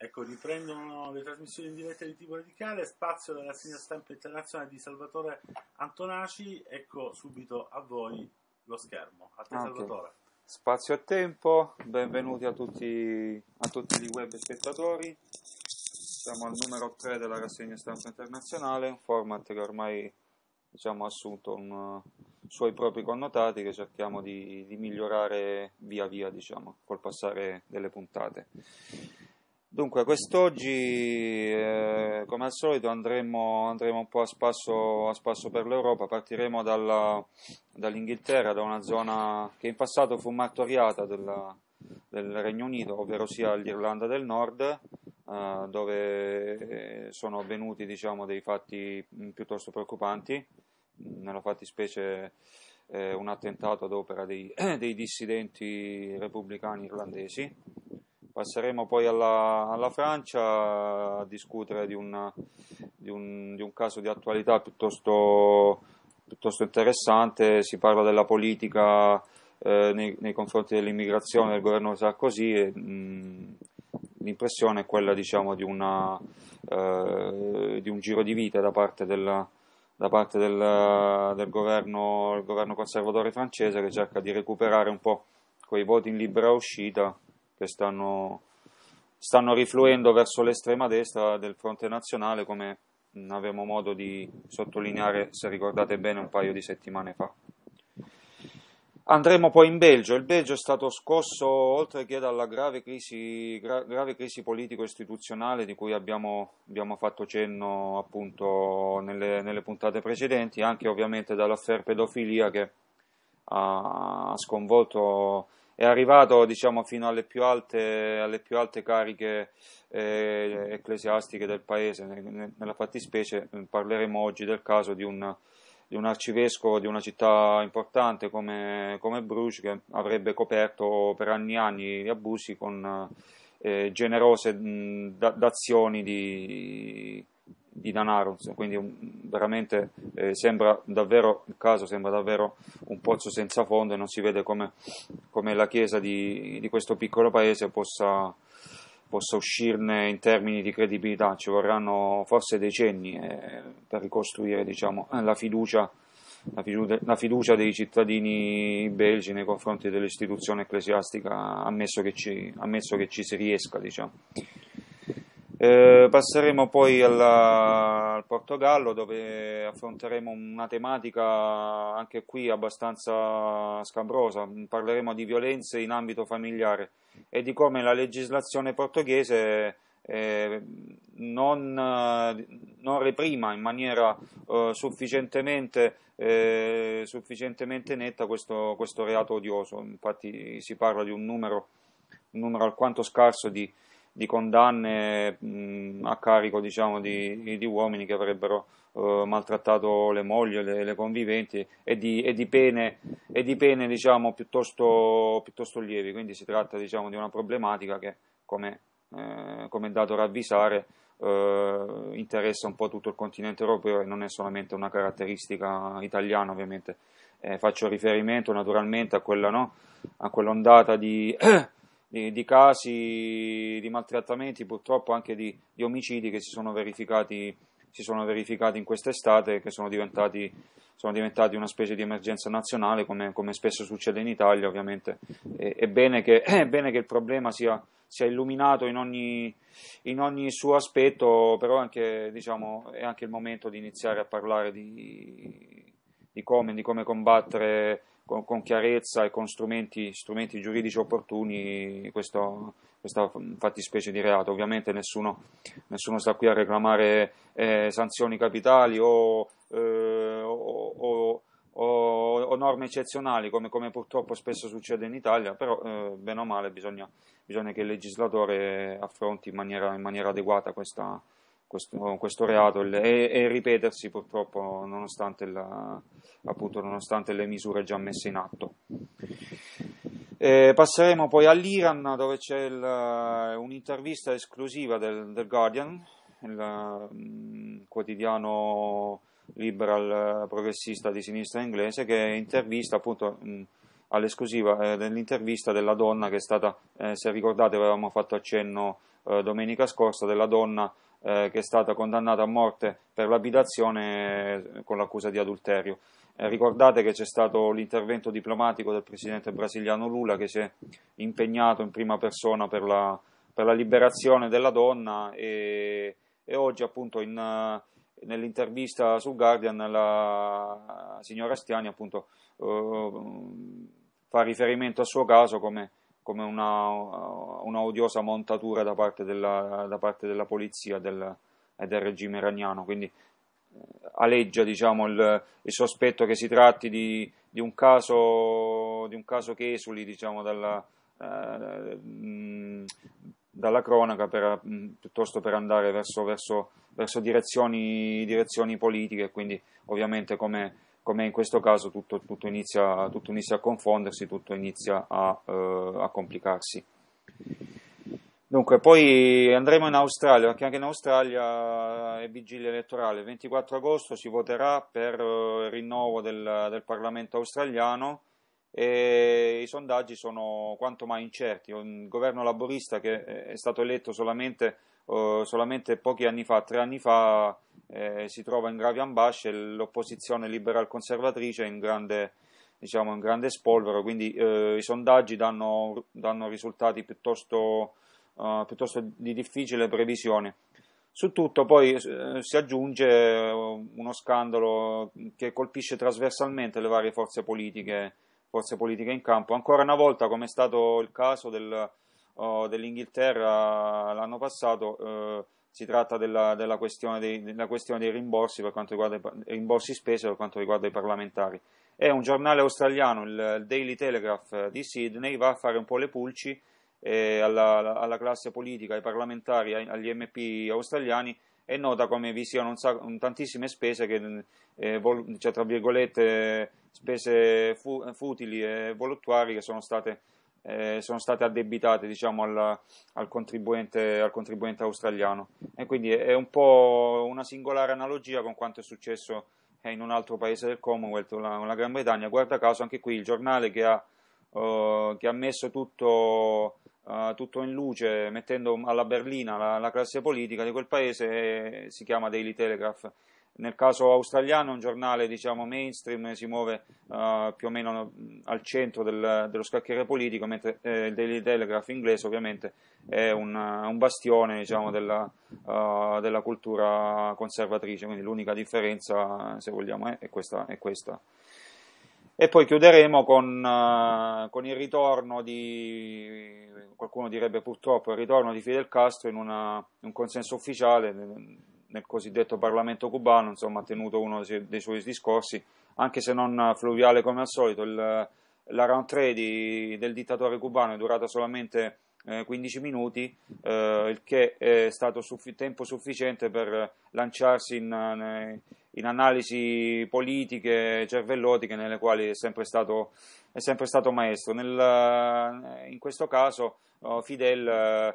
Ecco, riprendono le trasmissioni in diretta di tipo radicale, spazio della segna stampa internazionale di Salvatore Antonaci, ecco subito a voi lo schermo. A te ah, okay. Salvatore. Spazio e tempo, benvenuti a tutti, a tutti gli web spettatori. Siamo al numero 3 della rassegna stampa internazionale, un format che ormai diciamo, ha assunto un, eh, suoi propri connotati che cerchiamo di, di migliorare via via, diciamo, col passare delle puntate. Dunque, quest'oggi, eh, come al solito, andremo, andremo un po' a spasso, a spasso, per l'Europa. Partiremo dalla, dall'Inghilterra, da una zona che in passato fu martoriata della, del Regno Unito, ovvero sia l'Irlanda del Nord, eh, dove sono avvenuti diciamo, dei fatti mm, piuttosto preoccupanti, nella fattispecie eh, un attentato ad opera dei, dei dissidenti repubblicani irlandesi Passeremo poi alla, alla Francia a discutere di, una, di, un, di un caso di attualità piuttosto, piuttosto interessante, si parla della politica eh, nei, nei, confronti dell'immigrazione del governo Sarkozy e mh, mm, l'impressione è quella diciamo, di, una, eh, di, un giro di vita da parte, del, da parte del, del, governo, del, governo, conservatore francese che cerca di recuperare un po' quei voti in libera uscita che stanno, stanno rifluendo verso l'estrema destra del fronte nazionale come avevamo modo di sottolineare, se ricordate bene, un paio di settimane fa. Andremo poi in Belgio. Il Belgio è stato scosso, oltre che dalla grave crisi, gra- grave crisi politico-istituzionale di cui abbiamo, abbiamo fatto cenno appunto nelle, nelle, puntate precedenti, anche ovviamente dall'affair pedofilia che ha sconvolto è arrivato diciamo, fino alle più alte, alle più alte cariche eh, ecclesiastiche del paese. Nella fattispecie mm, parleremo oggi del caso di un, di un arcivescovo di una città importante come, come, Bruges che avrebbe coperto per anni e anni gli abusi con eh, generose mh, mm, dazioni di di Dan Aronson, quindi un, veramente eh, sembra davvero, il caso sembra davvero un pozzo senza fondo e non si vede come, come la chiesa di, di, questo piccolo paese possa, possa, uscirne in termini di credibilità, ci vorranno forse decenni eh, per ricostruire diciamo, la fiducia la fiducia, dei cittadini belgi nei confronti dell'istituzione ecclesiastica, ammesso che ci, ammesso che ci si riesca. Diciamo. Eh, passeremo poi alla, al Portogallo dove affronteremo una tematica anche qui abbastanza scabrosa, parleremo di violenze in ambito familiare e di come la legislazione portoghese eh, non, eh, non, reprima in maniera eh, sufficientemente, eh, sufficientemente, netta questo, questo, reato odioso, infatti si parla di un numero, un numero alquanto scarso di di condanne mh, a carico diciamo, di, di, uomini che avrebbero eh, maltrattato le mogli, le, le conviventi e di, e di pene, e di pene diciamo, piuttosto, piuttosto, lievi. Quindi si tratta diciamo, di una problematica che, come, eh, come è dato ravvisare, eh, interessa un po' tutto il continente europeo e non è solamente una caratteristica italiana ovviamente. Eh, faccio riferimento naturalmente a quella no? a quell'ondata di di, di casi di maltrattamenti, purtroppo anche di, di omicidi che si sono verificati si sono verificati in quest'estate e che sono diventati, sono diventati, una specie di emergenza nazionale, come, come spesso succede in Italia, ovviamente. E, è, bene che, è, bene che, il problema sia, sia illuminato in ogni, in ogni, suo aspetto, però anche, diciamo, è anche il momento di iniziare a parlare di, di, come, di come combattere con, con chiarezza e con strumenti, strumenti giuridici opportuni questo, questa fattispecie di reato. Ovviamente nessuno, nessuno sta qui a reclamare eh, sanzioni capitali o, eh, o, o o, o, norme eccezionali, come, come, purtroppo spesso succede in Italia, però eh, bene o male bisogna, bisogna, che il legislatore affronti in maniera, in maniera adeguata questa, questo, questo reato e, e, ripetersi purtroppo nonostante, la, appunto, nonostante le misure già messe in atto. E eh, passeremo poi all'Iran dove c'è il, eh, un'intervista esclusiva del, del Guardian, il mm, quotidiano liberal eh, progressista di sinistra inglese, che intervista appunto mh, mm, all'esclusiva eh, dell'intervista della donna che è stata, eh, se ricordate avevamo fatto accenno eh, domenica scorsa, della donna eh, che è stata condannata a morte per l'abitazione eh, con l'accusa di adulterio. Eh, ricordate che c'è stato l'intervento diplomatico del presidente brasiliano Lula che si è impegnato in prima persona per la, per la liberazione della donna e, e oggi appunto in eh, nell'intervista su Guardian la signora Stiani appunto, eh, fa riferimento al suo caso come come una, uh, una odiosa montatura da parte della, da parte della polizia del, e del regime iraniano. Quindi eh, aleggia diciamo, il, il, sospetto che si tratti di, di, un, caso, di un, caso, che esuli diciamo, dalla, eh, dalla, cronaca per, piuttosto per andare verso, verso, verso direzioni, direzioni, politiche quindi ovviamente come come in questo caso tutto, tutto, inizia, tutto inizia, a confondersi, tutto inizia a, eh, a complicarsi. Dunque, poi andremo in Australia, perché anche in Australia è vigilia elettorale. Il 24 agosto si voterà per eh, il rinnovo del, del Parlamento australiano e i sondaggi sono quanto mai incerti. Un governo laborista che è stato eletto solamente, eh, solamente pochi anni fa, tre anni fa, eh, si trova in gravi ambasce, l'opposizione liberal-conservatrice è in grande, diciamo, in grande spolvero, quindi eh, i sondaggi danno, danno risultati piuttosto, eh, piuttosto, di difficile previsione. Su tutto poi eh, si aggiunge eh, uno scandalo che colpisce trasversalmente le varie forze politiche, forze politiche in campo. Ancora una volta, come è stato il caso del, oh, dell'Inghilterra l'anno passato, eh, si tratta della, della, questione dei, della, questione dei, rimborsi, per quanto riguarda i rimborsi spese per quanto riguarda i parlamentari. E un giornale australiano, il Daily Telegraph eh, di Sydney, va a fare un po' le pulci eh, alla, alla, classe politica, ai parlamentari, agli MP australiani e nota come vi siano sac- tantissime spese che, eh, vol- cioè, tra virgolette, spese fu- futili e voluttuari che sono state eh, sono state addebitate diciamo, al, al, contribuente, al, contribuente, australiano. E quindi è un po' una singolare analogia con quanto è successo eh, in un altro paese del Commonwealth, la, la Gran Bretagna. Guarda caso, anche qui il giornale che ha, uh, che ha messo tutto, uh, tutto, in luce, mettendo alla berlina la, la classe politica di quel paese, eh, si chiama Daily Telegraph nel caso australiano è un giornale diciamo, mainstream, si muove uh, più o meno mm, al centro del, dello scacchiere politico, mentre eh, il Daily Telegraph inglese ovviamente è un, un bastione diciamo, della, uh, della, cultura conservatrice, quindi l'unica differenza, se vogliamo, è, è questa. È questa. E poi chiuderemo con, uh, con, il ritorno di, qualcuno direbbe purtroppo, il ritorno di Fidel Castro in, una, in un consenso ufficiale nel cosiddetto Parlamento cubano, insomma, ha tenuto uno dei suoi discorsi, anche se non fluviale come al solito. Il, la rentrée di, del dittatore cubano è durata solamente 15 eh, minuti, eh, il che è stato suffi- tempo sufficiente per lanciarsi in, in, analisi politiche cervellotiche nelle quali è sempre stato, è sempre stato maestro. Nel, in questo caso oh, Fidel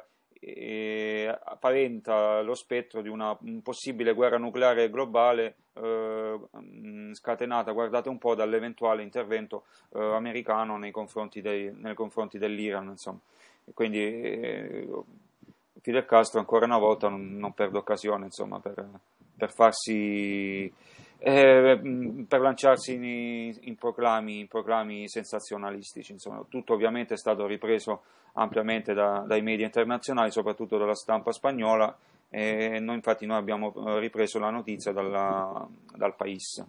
apparenta lo spettro di una possibile guerra nucleare globale eh, scatenata, guardate un po', dall'eventuale intervento eh, americano nei confronti, dei, nei confronti dell'Iran. Insomma. quindi eh, Fidel Castro ancora una volta non, non perde occasione insomma, per, per farsi eh, per lanciarsi in, in, proclami, in, proclami, sensazionalistici. Insomma. Tutto ovviamente è stato ripreso ampiamente da, dai media internazionali, soprattutto dalla stampa spagnola, e noi, infatti noi abbiamo eh, ripreso la notizia dalla, dal paese.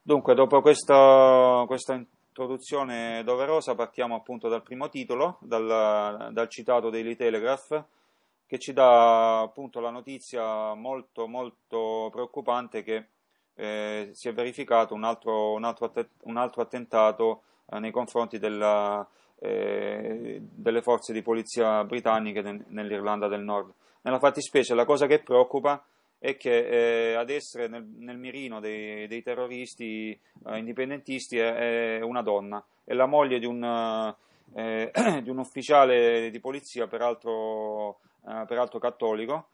Dunque, dopo questa, questa introduzione doverosa partiamo appunto dal primo titolo, dal, dal, citato Daily Telegraph, che ci dà appunto la notizia molto molto preoccupante che eh, si è verificato un altro, un altro, un altro attentato eh, nei confronti della, eh, delle forze di polizia britanniche de- nell'Irlanda del Nord. Nella fattispecie la cosa che preoccupa è che eh, ad essere nel, nel mirino dei, dei terroristi eh, indipendentisti è, è, una donna, è la moglie di un, eh, di un ufficiale di polizia, peraltro, peraltro cattolico,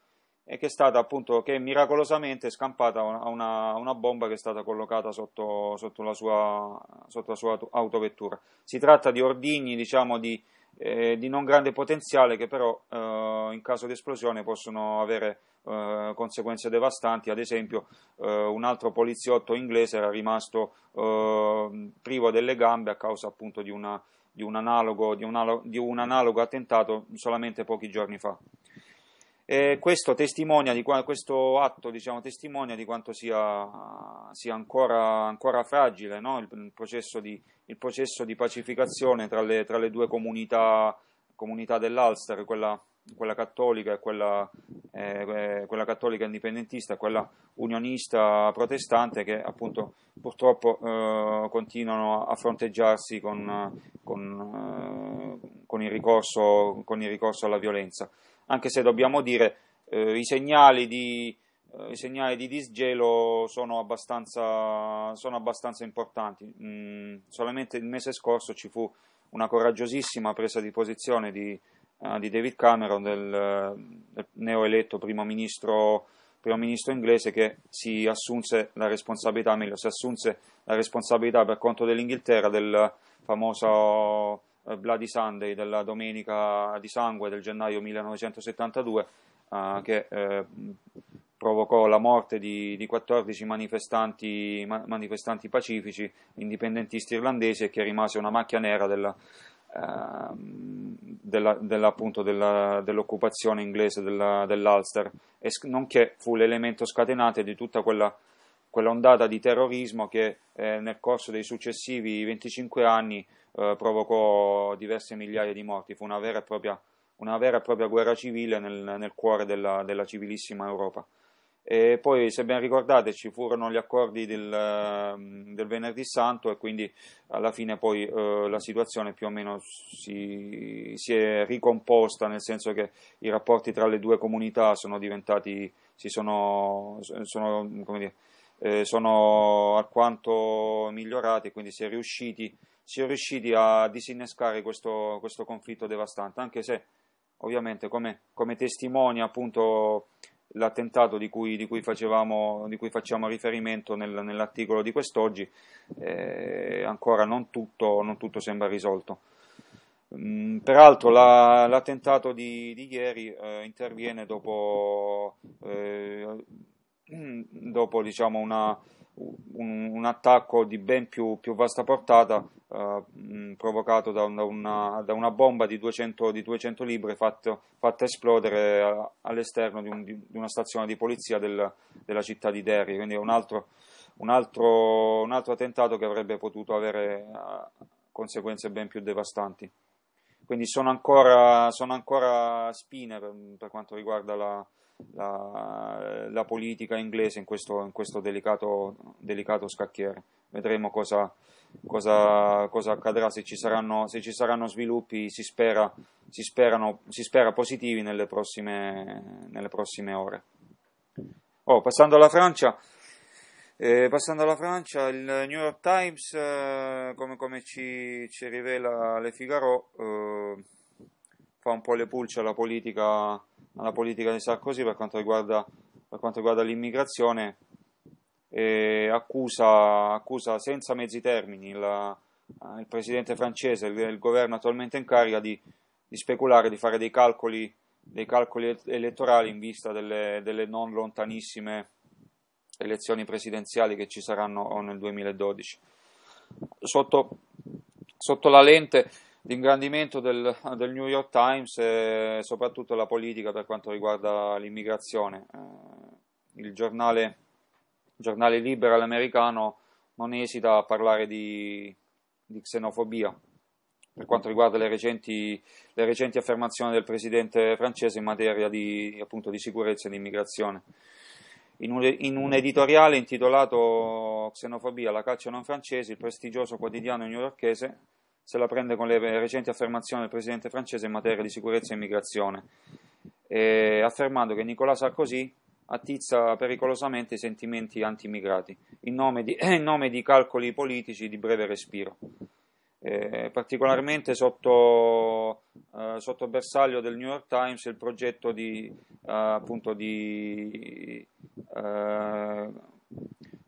e che è stata appunto che miracolosamente è scampata una, una, una bomba che è stata collocata sotto, sotto, la sua, sotto, la sua, autovettura. Si tratta di ordigni diciamo di, eh, di non grande potenziale che però eh, in caso di esplosione possono avere eh, conseguenze devastanti, ad esempio eh, un altro poliziotto inglese era rimasto eh, privo delle gambe a causa appunto di, una, di, un analogo, di un analogo attentato solamente pochi giorni fa. E questo, di, questo atto diciamo, testimonia di quanto sia, sia ancora, ancora, fragile no? il, il, processo di, il, processo di, pacificazione tra le, tra le due comunità, comunità dell'Ulster, quella, quella, cattolica e quella, eh, eh quella cattolica indipendentista, quella unionista protestante che appunto purtroppo eh, continuano a fronteggiarsi con, con, eh, con, il ricorso, con il ricorso alla violenza anche se dobbiamo dire eh, i segnali di eh, i segnali di disgelo sono abbastanza, sono abbastanza importanti. Mm, solamente il mese scorso ci fu una coraggiosissima presa di posizione di, uh, di David Cameron, del, del neoeletto primo ministro, primo ministro, inglese, che si assunse la responsabilità, meglio, si assunse la responsabilità per conto dell'Inghilterra del famoso Bloody eh, Sunday della Domenica di Sangue del gennaio 1972 eh, che eh, provocò la morte di, di 14 manifestanti, ma, manifestanti, pacifici indipendentisti irlandesi e che rimase una macchia nera della, eh, della, della, dell'occupazione inglese dell'Ulster, nonché fu l'elemento scatenante di tutta quella quell'ondata di terrorismo che eh, nel corso dei successivi 25 anni eh, provocò diverse migliaia di morti, fu una vera e propria, vera e propria guerra civile nel, nel cuore della, della, civilissima Europa. E poi, se ben ricordate, ci furono gli accordi del, ehm, del Venerdì Santo e quindi alla fine poi eh, la situazione più o meno si, si, è ricomposta, nel senso che i rapporti tra le due comunità sono diventati, si sono, sono come dire, eh, sono alquanto migliorati, quindi si è riusciti si è riusciti a disinnescare questo, questo conflitto devastante, anche se ovviamente come, come testimonia appunto l'attentato di cui, di cui, facevamo, di cui facciamo riferimento nel, nell'articolo di quest'oggi, eh, ancora non tutto, non tutto, sembra risolto. Mm, peraltro la, l'attentato di, di ieri eh, interviene dopo, eh, dopo diciamo, una, un, un attacco di ben più, più vasta portata eh, provocato da una, da una, bomba di 200, di 200 libre fatto, fatta esplodere eh, all'esterno di, un, di, una stazione di polizia del, della città di Derry, quindi è un altro, un altro, un altro attentato che avrebbe potuto avere eh, conseguenze ben più devastanti quindi sono ancora, sono ancora spine per, per, quanto riguarda la, la, la politica inglese in questo, in questo delicato, delicato, scacchiere. Vedremo cosa, cosa, cosa accadrà, se ci, saranno, se ci saranno sviluppi, si spera, si sperano, si spera positivi nelle prossime, nelle prossime ore. Oh, passando alla Francia, eh, passando alla Francia, il New York Times, eh, come, come ci, ci, rivela Le Figaro, eh, fa un po' le pulce alla politica, alla politica di Sarkozy per quanto riguarda, per quanto riguarda l'immigrazione e accusa, accusa, senza mezzi termini il, il presidente francese, il, il, governo attualmente in carica di, di speculare, di fare dei calcoli, dei calcoli elettorali in vista delle, delle non lontanissime elezioni presidenziali che ci saranno nel 2012. Sotto, sotto la lente l'ingrandimento del, del, New York Times e soprattutto la politica per quanto riguarda l'immigrazione. Eh, il giornale, giornale liberal americano non esita a parlare di, di xenofobia per quanto riguarda le recenti, le recenti, affermazioni del presidente francese in materia di, appunto, di sicurezza e di immigrazione. In un, in un, editoriale intitolato Xenofobia, la caccia non francese, il prestigioso quotidiano newyorchese se la prende con le recenti affermazioni del presidente francese in materia di sicurezza e immigrazione, eh, affermando che Nicolas Sarkozy attizza pericolosamente i sentimenti anti-immigrati in nome di, in nome di calcoli politici di breve respiro. Eh, particolarmente sotto, eh, sotto, bersaglio del New York Times il progetto di, eh, appunto di, eh,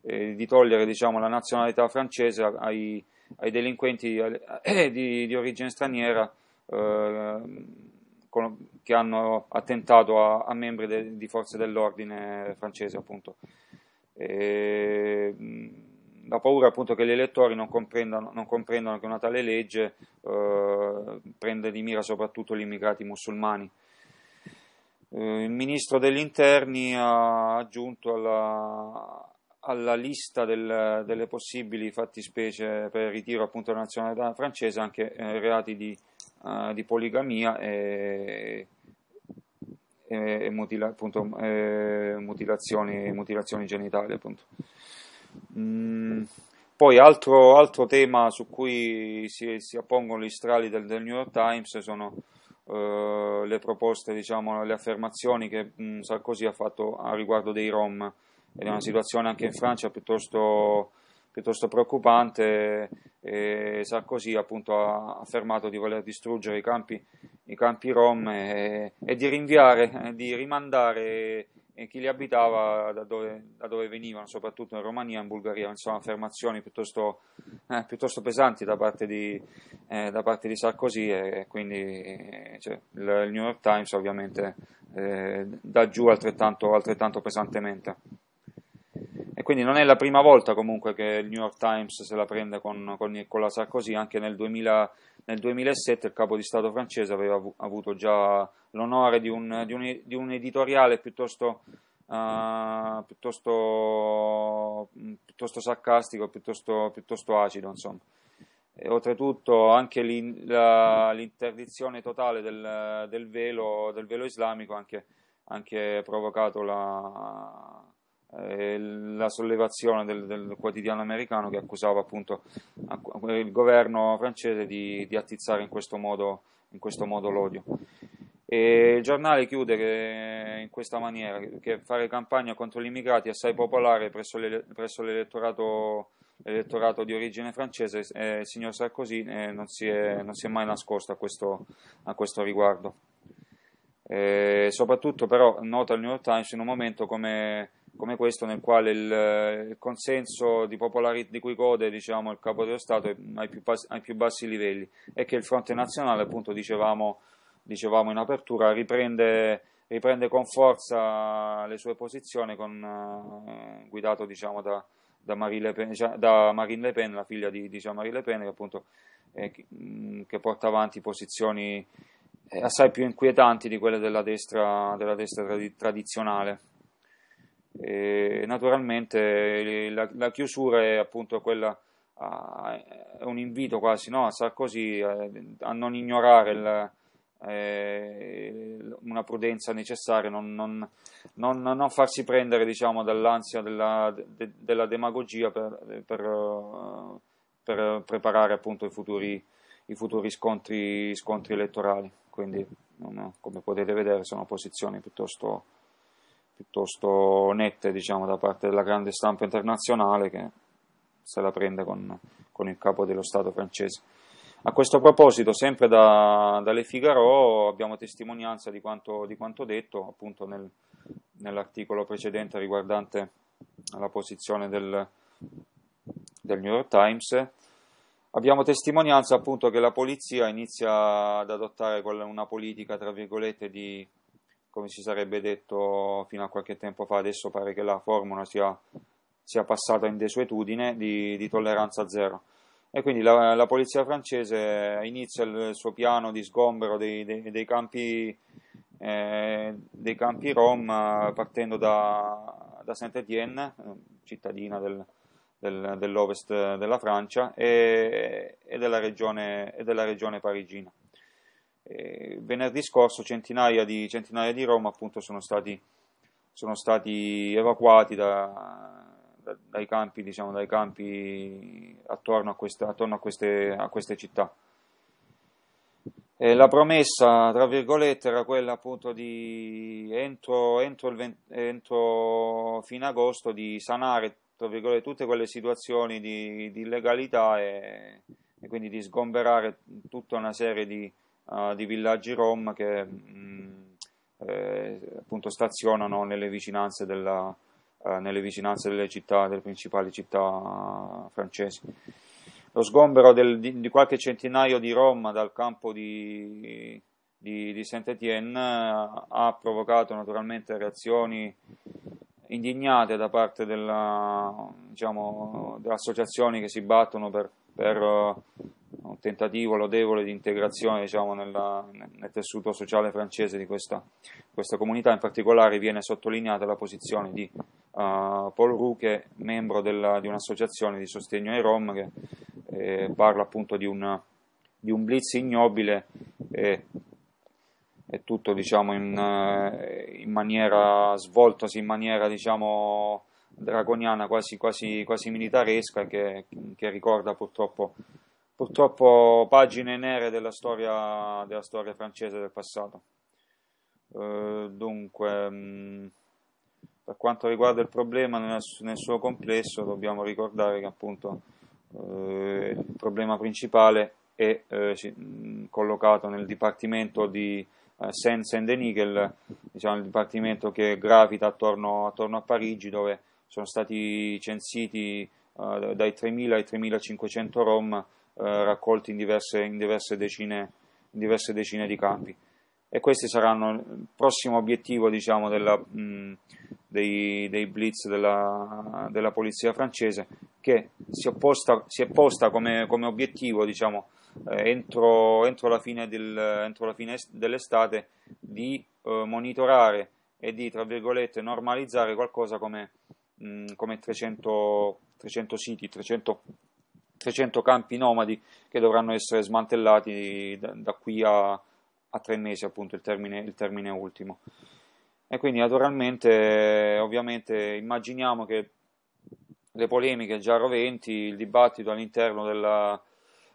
eh, di togliere diciamo, la nazionalità francese ai, ai delinquenti eh, di, di origine straniera eh, che hanno attentato a, a membri de, di forze dell'ordine francese, appunto. E, mm, la paura appunto che gli elettori non comprendano, non comprendano che una tale legge eh, prende di mira soprattutto gli immigrati musulmani. Eh, il ministro degli interni ha aggiunto alla, alla lista del, delle possibili fattispecie per il ritiro appunto della nazionalità francese anche eh, reati di, uh, di, poligamia e, e, e mutila, appunto, eh, mutilazioni, mutilazioni, genitali. Appunto. Mm. Poi altro, altro, tema su cui si, si appongono gli strali del, del, New York Times sono eh, le proposte, diciamo, le affermazioni che mh, mm, Sarkozy ha fatto a riguardo dei Rom è una situazione anche in Francia piuttosto, piuttosto preoccupante e Sarkozy appunto ha affermato di voler distruggere i campi, i campi rom e, e, di rinviare, eh, di rimandare eh, chi li abitava da dove, da dove, venivano, soprattutto in Romania e in Bulgaria, insomma affermazioni piuttosto, eh, piuttosto pesanti da parte di, eh, da parte di Sarkozy e, quindi eh, cioè, il, New York Times ovviamente eh, da giù altrettanto, altrettanto pesantemente quindi non è la prima volta comunque che il New York Times se la prende con, con Nicola Sarkozy, anche nel, 2000, nel, 2007 il capo di Stato francese aveva avuto già l'onore di un, di un, di un editoriale piuttosto, uh, piuttosto, mm, piuttosto, sarcastico, piuttosto, piuttosto acido insomma. E oltretutto anche la, l'interdizione totale del, del, velo, del velo islamico ha anche, anche provocato la eh, la sollevazione del, del, quotidiano americano che accusava appunto il governo francese di, di attizzare in questo modo, in questo modo l'odio. E il giornale chiude in questa maniera, che fare campagna contro gli immigrati è assai popolare presso, l'ele- presso l'elettorato, l'elettorato, di origine francese, eh, il signor Sarkozy eh, non, si è, non, si è, mai nascosto a questo, a questo riguardo. Eh, soprattutto però nota il New York Times in un momento come come questo nel quale il, eh, il consenso di popolarità di cui gode diciamo, il capo dello Stato è ai più, bassi, ai più bassi livelli e che il fronte nazionale, appunto dicevamo, dicevamo in apertura, riprende, riprende, con forza le sue posizioni con, eh, guidato diciamo, da, da, Marine Le Pen, cioè, da Marine Le Pen, la figlia di, di Jean-Marie Le Pen, che, appunto, eh, che mm, porta avanti posizioni eh, assai più inquietanti di quelle della destra, della destra tradizionale. E naturalmente la, la, chiusura è appunto quella, a, è un invito quasi no? a Sarkozy a, a non ignorare il, eh, una prudenza necessaria, non, non, non, non farsi prendere diciamo, dall'ansia della, de, della demagogia per, per, per, preparare appunto i futuri, i futuri scontri, scontri elettorali. Quindi, come potete vedere, sono posizioni piuttosto piuttosto nette diciamo, da parte della grande stampa internazionale che se la prende con, con il capo dello Stato francese. A questo proposito, sempre da, da Figaro abbiamo testimonianza di quanto, di quanto detto appunto nel, nell'articolo precedente riguardante la posizione del, del New York Times. Abbiamo testimonianza appunto che la polizia inizia ad adottare una politica, tra virgolette, di, come si sarebbe detto fino a qualche tempo fa, adesso pare che la formula sia, sia passata in desuetudine di, di, tolleranza zero. E quindi la, la, polizia francese inizia il suo piano di sgombero dei, dei, dei, campi, eh, dei campi, rom partendo da, da Saint-Étienne, cittadina del, del, dell'ovest della Francia e, e, della regione, e della regione parigina. Eh, venerdì scorso centinaia di, centinaia di Roma appunto sono stati, sono stati evacuati da, da, dai, campi, diciamo, dai campi attorno a, questa, attorno a, queste, a queste città. Eh, la promessa, tra virgolette, era quella appunto di entro, entro, il 20, entro fine agosto di sanare tra virgolette, tutte quelle situazioni di, di illegalità e, e quindi di sgomberare tutta una serie di, uh, di villaggi rom che mh, mm, eh, appunto stazionano nelle vicinanze, della, uh, nelle vicinanze delle, città, delle principali città eh, francesi. Lo sgombero del, di, di, qualche centinaio di rom dal campo di, di, di Saint-Étienne ha provocato naturalmente reazioni indignate da parte della, diciamo, delle associazioni che si battono per, per un tentativo lodevole di integrazione diciamo, nella, nel tessuto sociale francese di questa, questa, comunità, in particolare viene sottolineata la posizione di uh, Paul Roux, membro della, di un'associazione di sostegno ai Rom, che eh, parla appunto di, una, di, un blitz ignobile e, e tutto diciamo, in, eh, in, maniera svoltosi, in maniera diciamo, draconiana, quasi, quasi, quasi militaresca, che, che ricorda purtroppo purtroppo pagine nere della storia, della storia francese del passato. Eh, dunque, mh, mm, per quanto riguarda il problema nel, nel, suo complesso, dobbiamo ricordare che appunto eh, il problema principale è eh, mm, collocato nel dipartimento di eh, Seine-Saint-Denis, diciamo, il dipartimento che gravita attorno, attorno a Parigi, dove sono stati censiti eh, dai 3.000 ai 3.500 rom eh, raccolti in diverse, in, diverse decine, in diverse, decine, di campi. E questi saranno il prossimo obiettivo diciamo, della, mh, mm, dei, dei, blitz della, della, polizia francese, che si, opposta, si è posta come, come obiettivo diciamo, eh, entro, entro, la del, entro, la fine dell'estate di eh, monitorare e di normalizzare qualcosa come, mh, mm, come 300, 300 siti, 300 300 campi nomadi che dovranno essere smantellati da, da qui a, a, tre mesi, appunto il termine, il termine ultimo. E quindi naturalmente, ovviamente, immaginiamo che le polemiche già roventi, il dibattito all'interno della,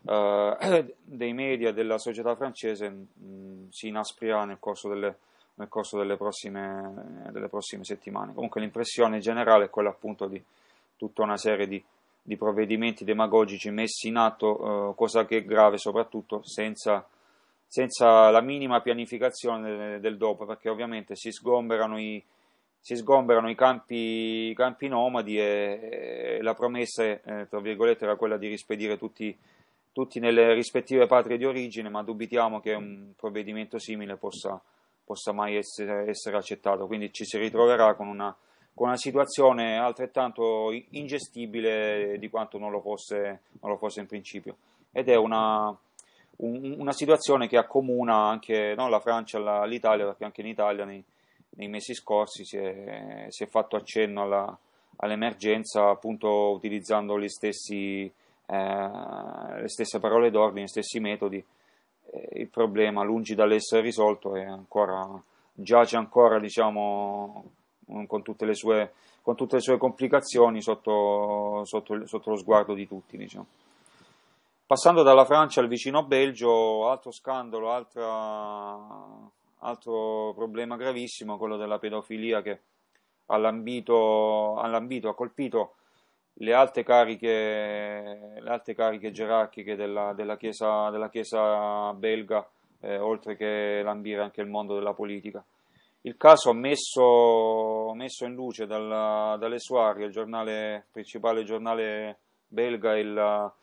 eh, dei media della società francese mh, mm, si inasprirà nel corso, delle, nel corso delle, prossime, delle prossime settimane. Comunque l'impressione generale è quella appunto di tutta una serie di di provvedimenti demagogici messi in atto, eh, cosa che è grave soprattutto senza, senza la minima pianificazione del dopo, perché ovviamente si sgomberano i, si sgomberano i, campi, i campi, nomadi e, e la promessa eh, era quella di rispedire tutti, tutti, nelle rispettive patrie di origine, ma dubitiamo che un provvedimento simile possa, possa mai essere, essere accettato, quindi ci si ritroverà con una con una situazione altrettanto ingestibile di quanto non lo fosse, non lo fosse in principio. Ed è una, un, una situazione che accomuna anche no, la Francia e l'Italia, perché anche in Italia nei, nei mesi scorsi si è, si è fatto accenno alla, all'emergenza appunto utilizzando gli stessi, eh, le stesse parole d'ordine, gli stessi metodi. Eh, il problema, lungi dall'essere risolto, è ancora, giace ancora diciamo, con tutte, sue, con tutte le sue, complicazioni sotto, sotto, sotto lo sguardo di tutti. Diciamo. Passando dalla Francia al vicino Belgio, altro scandalo, altra, altro problema gravissimo, quello della pedofilia che ha lambito, ha, lambito, ha colpito le alte cariche, le alte cariche gerarchiche della, della, chiesa, della, chiesa, belga, eh, oltre che lambire anche il mondo della politica. Il caso messo, messo in luce dalla, dall'Esuario, il giornale, principale giornale belga, il,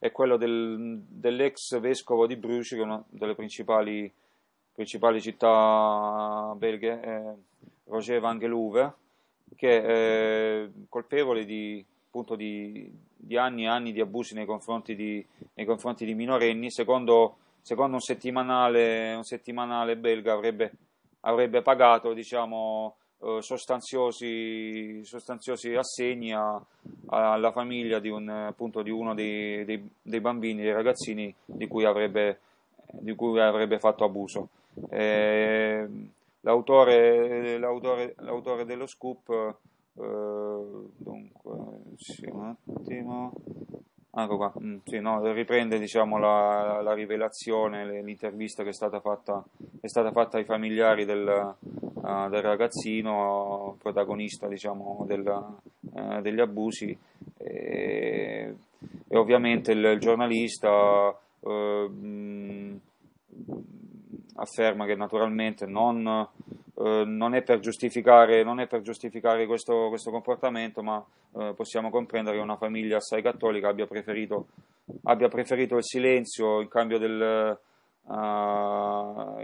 è quello del, dell'ex vescovo di Bruges, che è una delle principali, principali città belghe, eh, Roger van Geluwe, che è eh, colpevole di, appunto, di, di, anni e anni di abusi nei confronti di, nei confronti di minorenni, secondo, secondo un, settimanale, un settimanale belga avrebbe avrebbe pagato diciamo, eh, sostanziosi, sostanziosi, assegni a, a, alla famiglia di, un, appunto, di uno dei, dei, dei, bambini, dei ragazzini di cui avrebbe, di cui avrebbe fatto abuso. Eh, l'autore, l'autore, l'autore, dello scoop, eh, dunque, sì, un attimo ecco qua, mm, sì, no, riprende diciamo, la, la, rivelazione, l'intervista che è stata fatta, è stata fatta ai familiari del, uh, del ragazzino, protagonista diciamo, del, uh, degli abusi, e, e ovviamente il, il giornalista uh, eh, mh, mm, afferma che naturalmente non eh, non, è per giustificare, non è per giustificare questo, questo comportamento, ma eh, possiamo comprendere che una famiglia assai cattolica abbia preferito, abbia preferito il silenzio in cambio del, uh,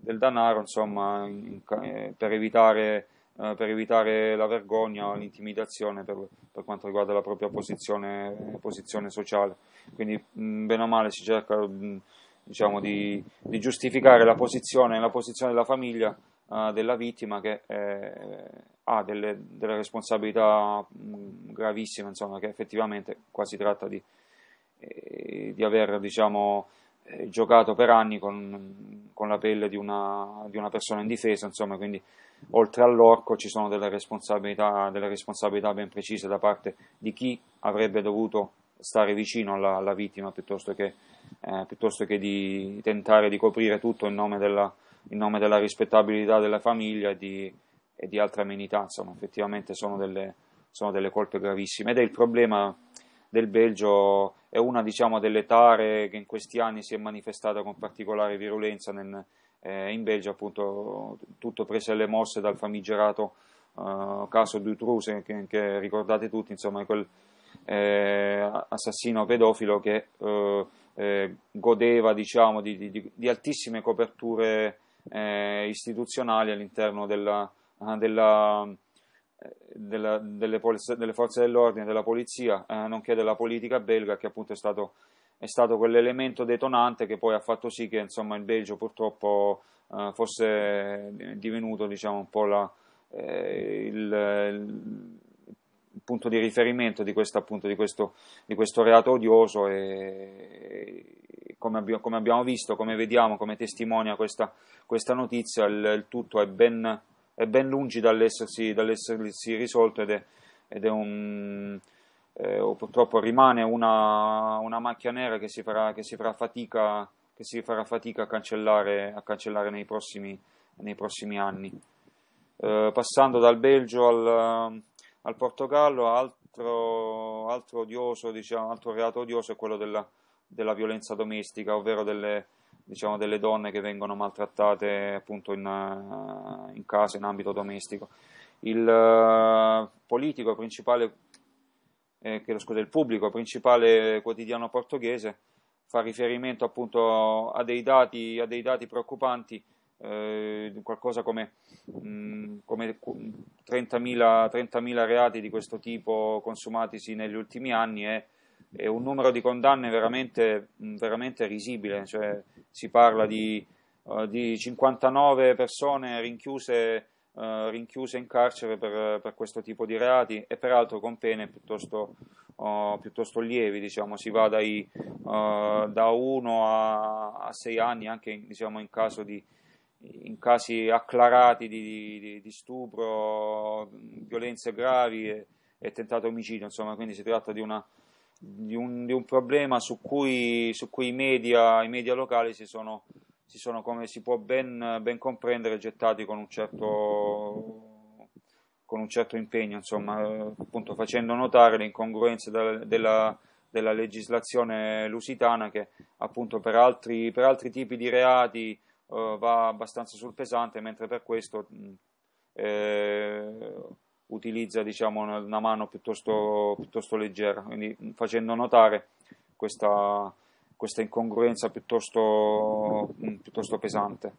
del denaro, insomma, in, per evitare per evitare la vergogna o l'intimidazione per, per quanto riguarda la propria posizione, posizione sociale. Quindi, mh, mm, bene o male, si cerca mh, mm, diciamo, di, di, giustificare la posizione, la posizione della famiglia eh, della vittima che eh, ha delle, delle responsabilità mh, gravissime, insomma, che effettivamente qua si tratta di, eh, di aver diciamo, eh, giocato per anni con, con la pelle di una, di una, persona in difesa, insomma, quindi oltre all'orco ci sono delle responsabilità, delle responsabilità ben precise da parte di chi avrebbe dovuto stare vicino alla, alla vittima piuttosto che, eh, piuttosto che, di tentare di coprire tutto in nome della, in nome della rispettabilità della famiglia e di, e di altre amenità, insomma effettivamente sono delle, sono delle colpe gravissime ed è il problema del Belgio è una diciamo, delle tare che in questi anni si è manifestata con particolare virulenza nel, eh, in Belgio, appunto tutto prese le mosse dal famigerato eh, caso Dutruse che, che, ricordate tutti, insomma quel eh, assassino pedofilo che eh, eh, godeva diciamo, di, di, di, altissime coperture eh, istituzionali all'interno della, eh, della, eh, della, delle, polizia, delle, forze dell'ordine, della polizia, eh, nonché della politica belga, che appunto è stato, è stato, quell'elemento detonante che poi ha fatto sì che insomma, il Belgio purtroppo eh, fosse divenuto diciamo, un po' la, eh, il, il, punto di riferimento di, questa, appunto, di, questo, di questo reato odioso. E, come, abbi- come abbiamo visto, come vediamo, come testimonia questa, questa notizia, il, il tutto è ben, è ben, lungi dall'essersi, dall'essersi risolto ed è, ed è un, eh, purtroppo rimane una, una, macchia nera che si farà, che si farà fatica che si farà fatica a cancellare, a cancellare nei, prossimi, nei, prossimi, anni. Eh, passando dal Belgio al, al Portogallo, altro, altro, odioso, diciamo, altro reato odioso è quello della, della violenza domestica, ovvero delle, diciamo, delle donne che vengono maltrattate appunto in, eh, in casa, in ambito domestico. Il uh, politico principale, eh, che, scusa, il pubblico principale quotidiano portoghese fa riferimento appunto a dei dati, a dei dati preoccupanti, eh, qualcosa come, mh, mm, come 30.000, 30.000 reati di questo tipo consumatisi negli ultimi anni e e un numero di condanne veramente, veramente risibile, cioè, si parla di, uh, di, 59 persone rinchiuse, uh, rinchiuse in carcere per, per, questo tipo di reati e peraltro con pene piuttosto, uh, piuttosto lievi, diciamo. si va dai, eh, da 1 a, 6 anni anche diciamo, in caso di, in casi acclarati di, di, di, stupro, violenze gravi e, e tentato omicidio, insomma, quindi si tratta di una, di un, di un problema su cui, su cui i, media, i, media, locali si sono, si sono come si può ben, ben comprendere, gettati con un certo con un certo impegno, insomma, appunto facendo notare le incongruenze della, della, della legislazione lusitana che appunto per altri, per altri tipi di reati eh, va abbastanza sul pesante, mentre per questo eh, utilizza diciamo, una, mano piuttosto, piuttosto, leggera, quindi mm, facendo notare questa, questa incongruenza piuttosto, mm, piuttosto, pesante.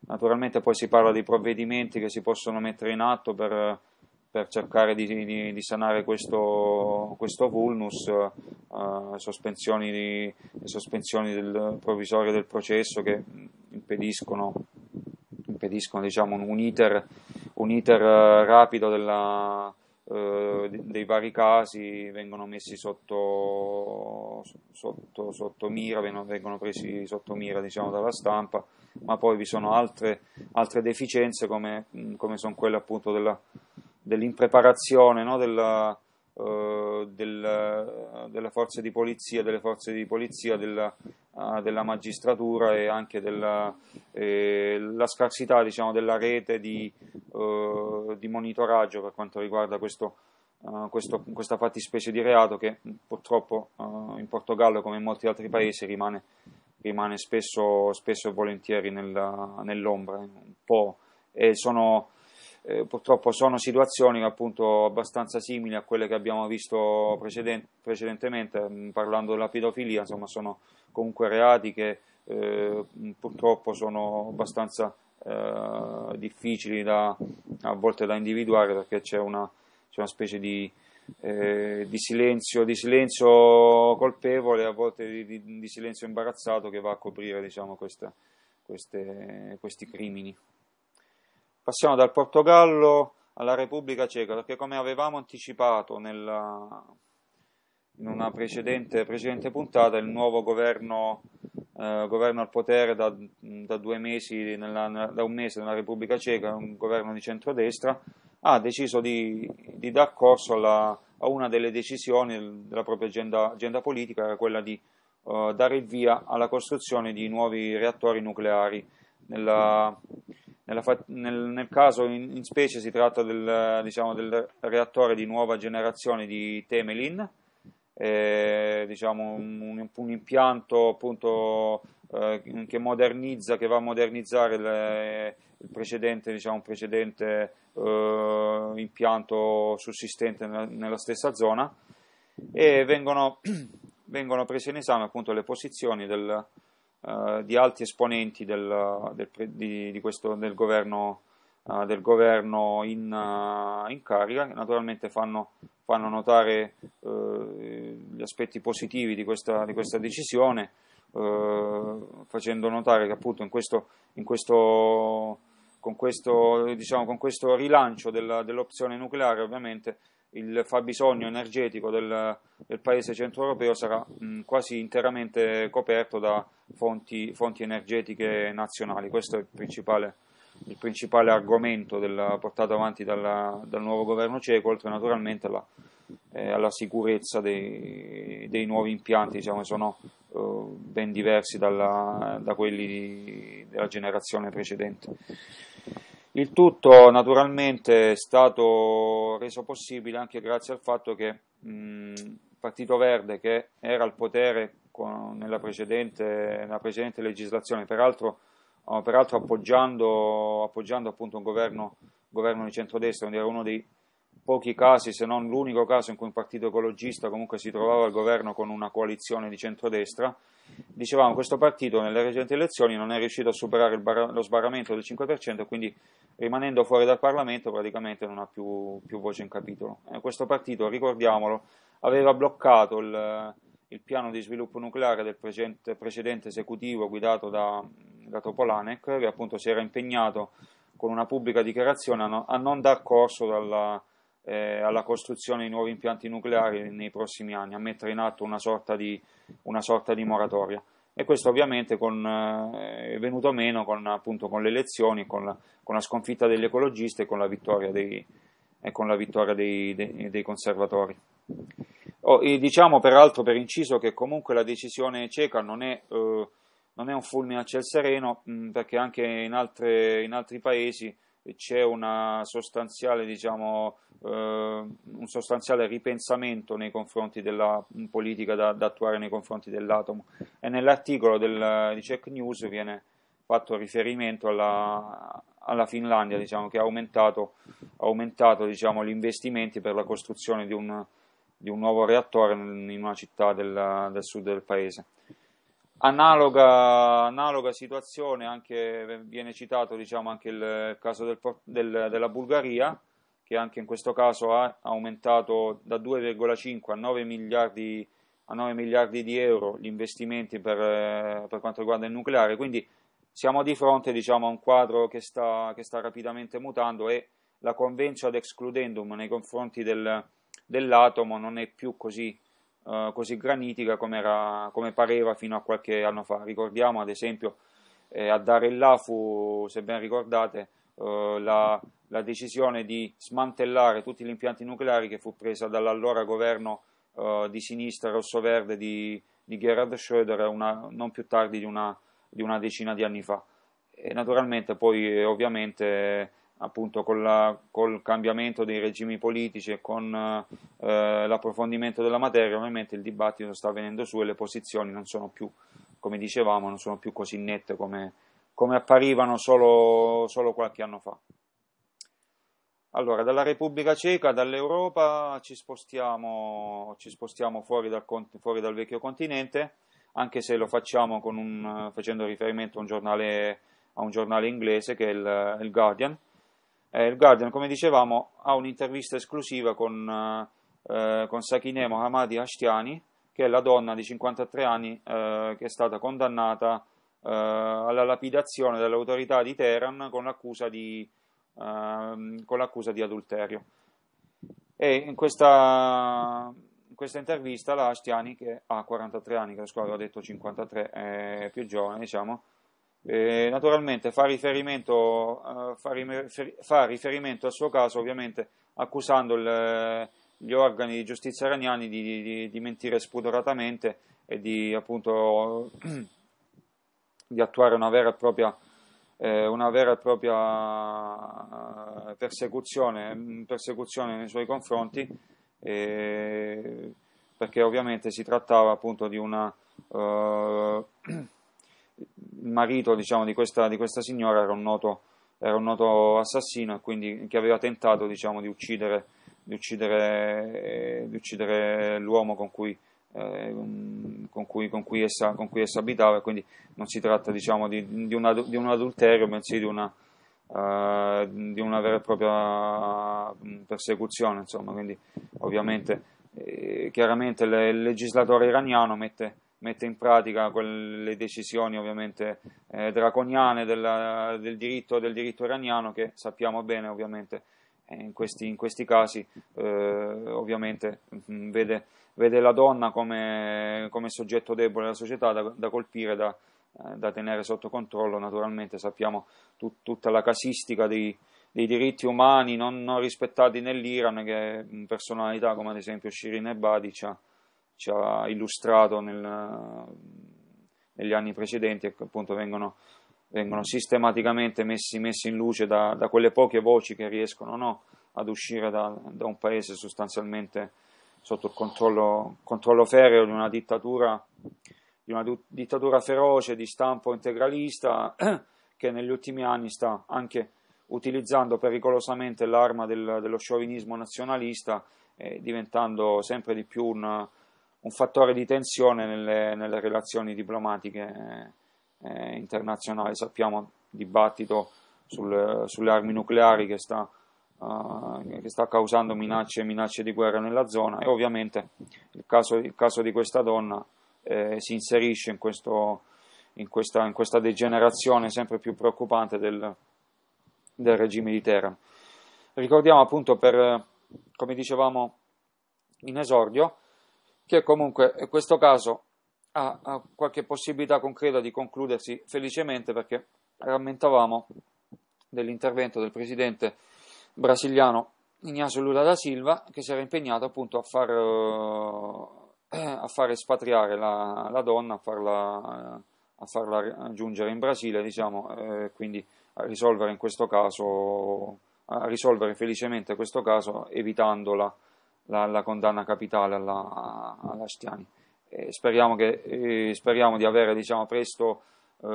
Naturalmente poi si parla di provvedimenti che si possono mettere in atto per, per cercare di, di, di, sanare questo, questo vulnus, eh, sospensioni, di, sospensioni del provvisorie del processo che mm, impediscono, impediscono diciamo, un iter un iter eh, rapido della, eh, dei vari casi, vengono messi sotto, sotto, sotto mira, vengono, vengono, presi sotto mira diciamo, dalla stampa, ma poi vi sono altre, altre deficienze come, come sono quelle appunto della, dell'impreparazione no? della, eh, del, eh, delle forze di polizia, delle forze di polizia, della, eh, della magistratura e anche della eh, scarsità diciamo, della rete di, eh, di, monitoraggio per quanto riguarda questo, questo, questa fattispecie di reato che purtroppo in Portogallo come in molti altri paesi rimane, rimane spesso, spesso, e volentieri nella, nell'ombra, un po' e sono eh, purtroppo sono situazioni appunto abbastanza simili a quelle che abbiamo visto preceden- precedentemente, mm, parlando della pedofilia, insomma sono comunque reati che eh, mm, purtroppo sono abbastanza eh, difficili da, a volte da individuare perché c'è una, c'è una specie di, eh, di, silenzio, di, silenzio, colpevole, a volte di, di, silenzio imbarazzato che va a coprire diciamo, queste, queste, questi crimini. Passiamo dal Portogallo alla Repubblica Ceca, perché come avevamo anticipato nella, in una precedente, precedente, puntata, il nuovo governo, eh, governo al potere da, da, nella, da, un mese nella Repubblica Ceca, un governo di centrodestra, ha deciso di, di dar corso alla, a una delle decisioni della propria agenda, agenda politica, era quella di eh, dare il via alla costruzione di nuovi reattori nucleari. Nella, nella, nel, nel, caso in, in, specie si tratta del, diciamo, del, reattore di nuova generazione di Temelin, eh, diciamo un, un, impianto appunto, eh, che modernizza, che va a modernizzare le, il precedente, diciamo, precedente eh, impianto sussistente nella, nella, stessa zona e vengono, vengono prese in esame appunto, le posizioni del, eh, di alti esponenti del, del, di, questo, del governo, eh, del governo in, uh, in, carica, che naturalmente fanno, fanno notare eh, gli aspetti positivi di questa, di questa decisione, eh, facendo notare che appunto in questo, in questo con questo, diciamo, con questo rilancio della, dell'opzione nucleare ovviamente il fabbisogno energetico del, del paese centro europeo sarà mh, quasi interamente coperto da fonti, fonti energetiche nazionali. Questo è il principale, il principale argomento della, portato avanti dalla, dal nuovo governo ceco, oltre naturalmente alla, eh, alla sicurezza dei, dei, nuovi impianti, diciamo, sono eh, ben diversi dalla, da quelli di, della generazione precedente. Il tutto naturalmente è stato reso possibile anche grazie al fatto che il Partito Verde, che era al potere con, nella, precedente, nella, precedente, legislazione, peraltro, oh, peraltro appoggiando, appoggiando un governo, governo, di centrodestra, quindi era uno dei pochi casi, se non l'unico caso in cui un partito ecologista comunque si trovava al governo con una coalizione di centrodestra, dicevamo questo partito nelle recenti elezioni non è riuscito a superare bar- lo sbarramento del 5%, quindi rimanendo fuori dal Parlamento praticamente non ha più, più voce in capitolo. Eh, questo partito, ricordiamolo, aveva bloccato il, il piano di sviluppo nucleare del precedente, precedente esecutivo guidato da, da Topolanek, che appunto si era impegnato con una pubblica dichiarazione a, no, a non dar corso dalla eh, alla costruzione di nuovi impianti nucleari nei prossimi anni, a mettere in atto una sorta di, una sorta di moratoria. E questo ovviamente con, eh, è venuto meno con, appunto, con le elezioni, con la, con la, sconfitta degli ecologisti e con la vittoria dei, la vittoria dei, dei, dei conservatori. Oh, diciamo peraltro per inciso che comunque la decisione cieca non è, eh, non è un fulmine a ciel sereno, mh, perché anche in, altre, in altri paesi c'è sostanziale, diciamo, eh, un sostanziale ripensamento nei confronti della politica da, da attuare nei confronti dell'atomo. E nell'articolo del, di Check News viene fatto riferimento alla, alla Finlandia, diciamo, che ha aumentato, aumentato diciamo, gli investimenti per la costruzione di un, di un nuovo reattore in una città del, del sud del paese. Analoga, analoga, situazione, anche, viene citato diciamo, anche il caso del, del, della Bulgaria, che anche in questo caso ha aumentato da 2,5 a 9 miliardi, a 9 miliardi di euro gli investimenti per, per, quanto riguarda il nucleare. Quindi siamo di fronte diciamo, a un quadro che sta, che sta, rapidamente mutando e la convention ad excludendum nei confronti del, dell'atomo non è più così eh, così granitica come, era, come, pareva fino a qualche anno fa. Ricordiamo ad esempio eh, a dare là fu, se ben ricordate, eh, la, la, decisione di smantellare tutti gli impianti nucleari che fu presa dall'allora governo eh, di sinistra rosso-verde di, di Gerhard Schröder una, non più tardi di una, di una decina di anni fa. E naturalmente poi ovviamente appunto la, col cambiamento dei regimi politici e con eh, l'approfondimento della materia, ovviamente il dibattito sta venendo su e le posizioni non sono più, come dicevamo, non sono più così nette come, come apparivano solo, solo qualche anno fa. Allora, dalla Repubblica Ceca, dall'Europa, ci spostiamo, ci spostiamo fuori, dal, fuori, dal, vecchio continente, anche se lo facciamo un, facendo riferimento a un, giornale, a un giornale, inglese che è il, il Guardian, eh, il Guardian, come dicevamo, ha un'intervista esclusiva con, eh, con Sakine Mohammadi Ashtiani, che è la donna di 53 anni eh, che è stata condannata eh, alla lapidazione autorità di Teheran con l'accusa di, ehm, con l'accusa di adulterio. E in questa, in questa intervista la Ashtiani, che ha 43 anni, che la squadra ha detto 53, è più giovane, diciamo, eh, naturalmente fa riferimento, eh, fa, rifer- fa riferimento, al suo caso, ovviamente accusando il, gli organi di giustizia iraniani di, di, di mentire spudoratamente e di, appunto, di attuare una vera e propria, eh, vera e propria eh, persecuzione, mm, persecuzione, nei suoi confronti, eh, perché ovviamente si trattava appunto di una eh, il marito diciamo, di, questa, di, questa, signora era un, noto, era un noto assassino e quindi che aveva tentato diciamo, di, uccidere, di, uccidere, eh, di, uccidere, l'uomo con cui, eh, con, cui, con, cui essa, con cui, essa, abitava, quindi non si tratta diciamo, di, una, di, un adulterio, bensì di una, eh, di una vera e propria mm, persecuzione. Insomma. Quindi, ovviamente, eh, chiaramente il legislatore iraniano mette mette in pratica quelle decisioni ovviamente eh, draconiane della, del, diritto, del, diritto, iraniano che sappiamo bene ovviamente eh, in questi, in questi casi eh, ovviamente mh, mm, vede, vede, la donna come, come, soggetto debole della società da, da colpire, da, eh, da, tenere sotto controllo naturalmente sappiamo tut, tutta la casistica dei, dei diritti umani non, non, rispettati nell'Iran che personalità come ad esempio Shirin Ebadi ha ci ha illustrato nel, negli anni precedenti e ecco, che appunto vengono, vengono mm. sistematicamente messi, messi, in luce da, da, quelle poche voci che riescono no, ad uscire da, da, un paese sostanzialmente sotto il controllo, controllo ferreo di una dittatura di una dittatura feroce di stampo integralista che negli ultimi anni sta anche utilizzando pericolosamente l'arma del, dello sciovinismo nazionalista, eh, diventando sempre di più un, un fattore di tensione nelle, nelle relazioni diplomatiche eh, eh, internazionali. Sappiamo il dibattito sul, sulle armi nucleari che sta, uh, che sta causando minacce e minacce di guerra nella zona e ovviamente il caso, il caso di questa donna eh, si inserisce in, questo, in, questa, in, questa, degenerazione sempre più preoccupante del, del regime di Teheran. Ricordiamo appunto per, come dicevamo in esordio, che comunque in questo caso ha, ha qualche possibilità concreta di concludersi felicemente perché rammentavamo dell'intervento del presidente brasiliano Ignacio Lula da Silva che si era impegnato appunto a far, eh, a far espatriare la, la donna, a farla, a farla, giungere in Brasile, diciamo, eh, quindi a risolvere in questo caso, a risolvere felicemente questo caso evitandola la, la condanna capitale alla, alla Stiani. Speriamo, che, speriamo, di avere diciamo, presto eh,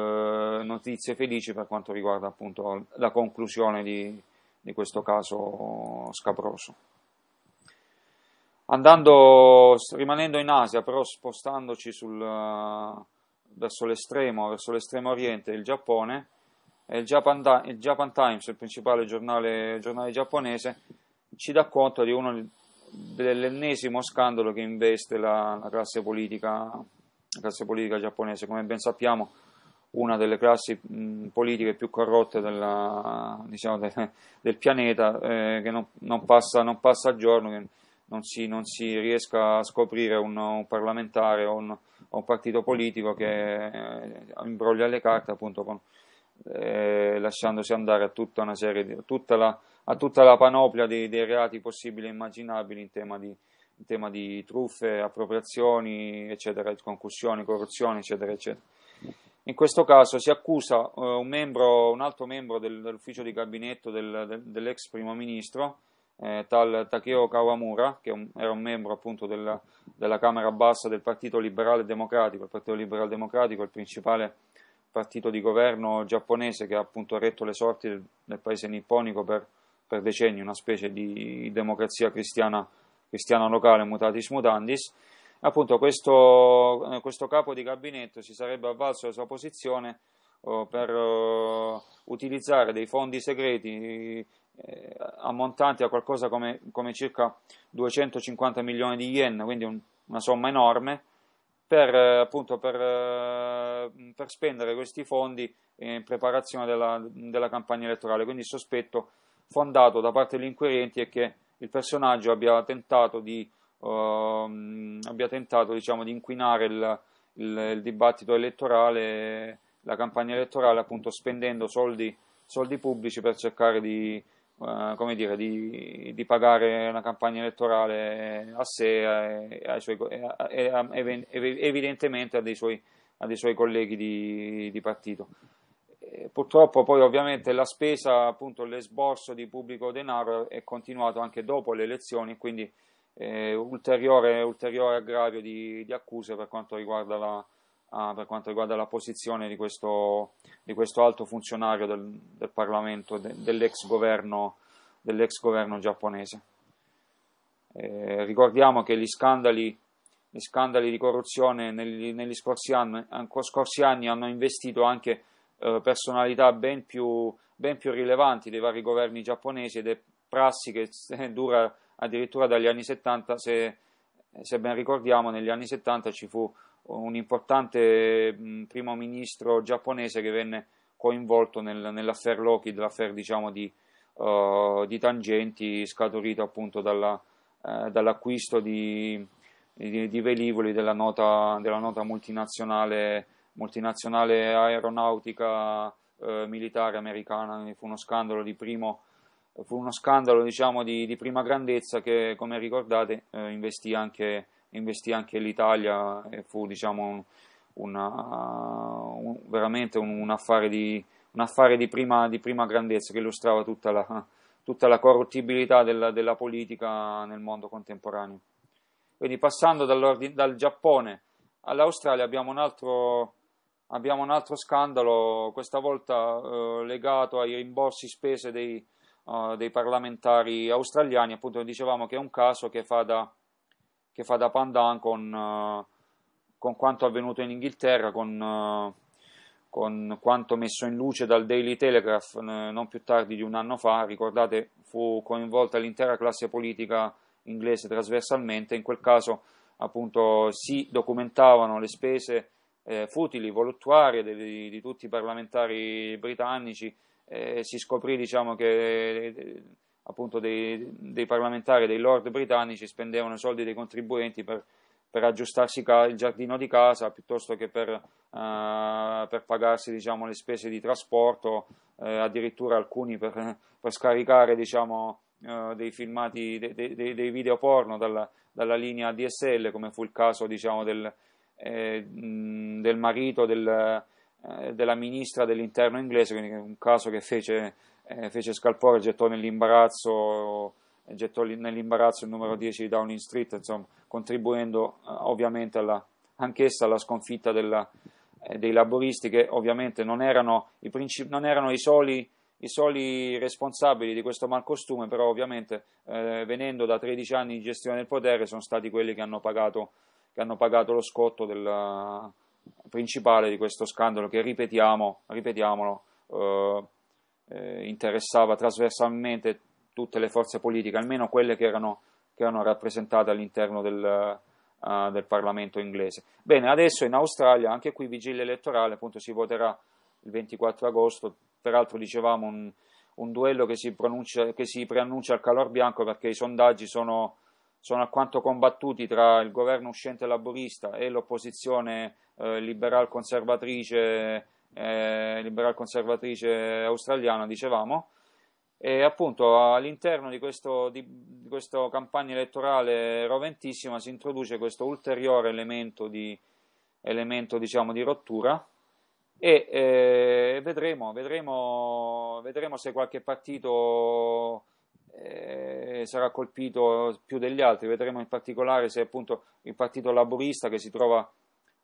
notizie felici per quanto riguarda appunto, la conclusione di, di questo caso scabroso. Andando, rimanendo in Asia, però spostandoci sul, verso, l'estremo, verso l'estremo oriente, il Giappone, il Japan, il Japan Times, il principale giornale, giornale, giapponese, ci dà conto di uno dell'ennesimo scandalo che investe la, la, classe politica, la, classe politica, giapponese. Come ben sappiamo, una delle classi mh, politiche più corrotte della, diciamo, de, del pianeta, eh, che non, non, passa, non passa giorno che non si, non si, riesca a scoprire un, un parlamentare o un, un, partito politico che eh, imbroglia le carte appunto con, eh, lasciandosi andare a tutta una serie di tutta la a tutta la panoplia dei, dei reati possibili e immaginabili in tema di, in tema di truffe, appropriazioni, eccetera, concussioni, corruzioni, eccetera, eccetera. In questo caso si accusa eh, un, membro, un, altro membro del, dell'ufficio di gabinetto del, del, dell'ex primo ministro, eh, tal Takeo Kawamura, che un, era un membro appunto della, della, Camera Bassa del Partito Liberale Democratico, il Partito Liberale Democratico, il principale partito di governo giapponese che ha appunto retto le sorti del, del paese nipponico per, per decenni una specie di democrazia cristiana, cristiana locale mutatis mutandis, appunto questo, eh, questo, capo di gabinetto si sarebbe avvalso della sua posizione oh, per oh, utilizzare dei fondi segreti eh, ammontanti a qualcosa come, come, circa 250 milioni di yen, quindi un, una somma enorme, per, eh, appunto, per, eh, per, spendere questi fondi in preparazione della, della campagna elettorale. Quindi il sospetto fondato da parte degli inquirenti è che il personaggio abbia tentato di, uh, abbia tentato, diciamo, di inquinare il, il, il, dibattito elettorale, la campagna elettorale, appunto spendendo soldi, soldi pubblici per cercare di, Uh, come dire, di, di, pagare una campagna elettorale a sé e, evidentemente a dei suoi, a dei suoi colleghi di, di partito. Eh, purtroppo poi ovviamente la spesa, appunto l'esborso di pubblico denaro è continuato anche dopo le elezioni, quindi eh, ulteriore, ulteriore, aggravio di, di, accuse per quanto riguarda la, ah, per quanto riguarda la posizione di questo, di questo, alto funzionario del, del Parlamento, de, dell'ex, governo, dell'ex, governo, giapponese. Eh, ricordiamo che gli scandali, gli scandali di corruzione negli, negli scorsi, anni, scorsi anni hanno investito anche eh, personalità ben più, ben più, rilevanti dei vari governi giapponesi ed è prassi che dura addirittura dagli anni 70, se, se ben ricordiamo negli anni 70 ci fu un importante primo ministro giapponese che venne coinvolto nel, nell'affair Lockheed, l'affair diciamo di, uh, di tangenti scaturito appunto dalla, uh, dall'acquisto di, di, di velivoli della nota, della nota multinazionale multinazionale aeronautica eh, militare americana, quindi fu uno scandalo di primo fu uno scandalo diciamo, di, di, prima grandezza che, come ricordate, eh, investì, anche, investì, anche, l'Italia e fu diciamo, una, un, veramente un, un, affare, di, un affare di, prima, di, prima, grandezza che illustrava tutta la, tutta la corruttibilità della, della, politica nel mondo contemporaneo. Quindi passando dal Giappone all'Australia abbiamo un altro abbiamo un altro scandalo, questa volta eh, legato ai rimborsi spese dei, uh, dei, parlamentari australiani. Appunto, dicevamo che è un caso che fa da, che fa da pandan con, uh, con, quanto avvenuto in Inghilterra, con, uh, con, quanto messo in luce dal Daily Telegraph non più tardi di un anno fa. Ricordate, fu coinvolta l'intera classe politica inglese trasversalmente. In quel caso, appunto, si documentavano le spese eh, futili, voluttuarie di, di, tutti i parlamentari britannici, eh, si scoprì diciamo, che eh, appunto, dei, dei, parlamentari, dei lord britannici spendevano soldi dei contribuenti per, per aggiustarsi ca- il giardino di casa piuttosto che per, eh, per pagarsi diciamo, le spese di trasporto, eh, addirittura alcuni per, per scaricare diciamo, eh, dei filmati, de, de, dei video porno dalla, dalla linea DSL, come fu il caso diciamo, del, eh, del marito del, eh, della ministra dell'interno inglese, quindi un caso che fece, eh, fece scalpore, gettò nell'imbarazzo, gettò nell'imbarazzo il numero 10 di Downing Street, insomma, contribuendo eh, ovviamente alla, anch'essa alla sconfitta della, eh, dei laboristi che ovviamente non erano i, princip- non erano i soli i soli responsabili di questo malcostume, però ovviamente eh, venendo da 13 anni di gestione del potere, sono stati quelli che hanno pagato che hanno pagato lo scotto della, eh, principale di questo scandalo che, ripetiamo, ripetiamolo, eh, eh, interessava trasversalmente tutte le forze politiche, almeno quelle che erano, che erano rappresentate all'interno del, uh, del, Parlamento inglese. Bene, adesso in Australia, anche qui vigilia elettorale, appunto si voterà il 24 agosto, peraltro dicevamo un, un duello che si, che si preannuncia al calor bianco perché i sondaggi sono sono alquanto combattuti tra il governo uscente laborista e l'opposizione eh, liberal conservatrice eh, liberal conservatrice australiana, dicevamo. E appunto all'interno di, questo, di, di questa campagna elettorale roventissima si introduce questo ulteriore elemento di, elemento, diciamo, di rottura e eh, vedremo, vedremo, vedremo se qualche partito eh, sarà colpito più degli altri. Vedremo in particolare se appunto il Partito laburista che si trova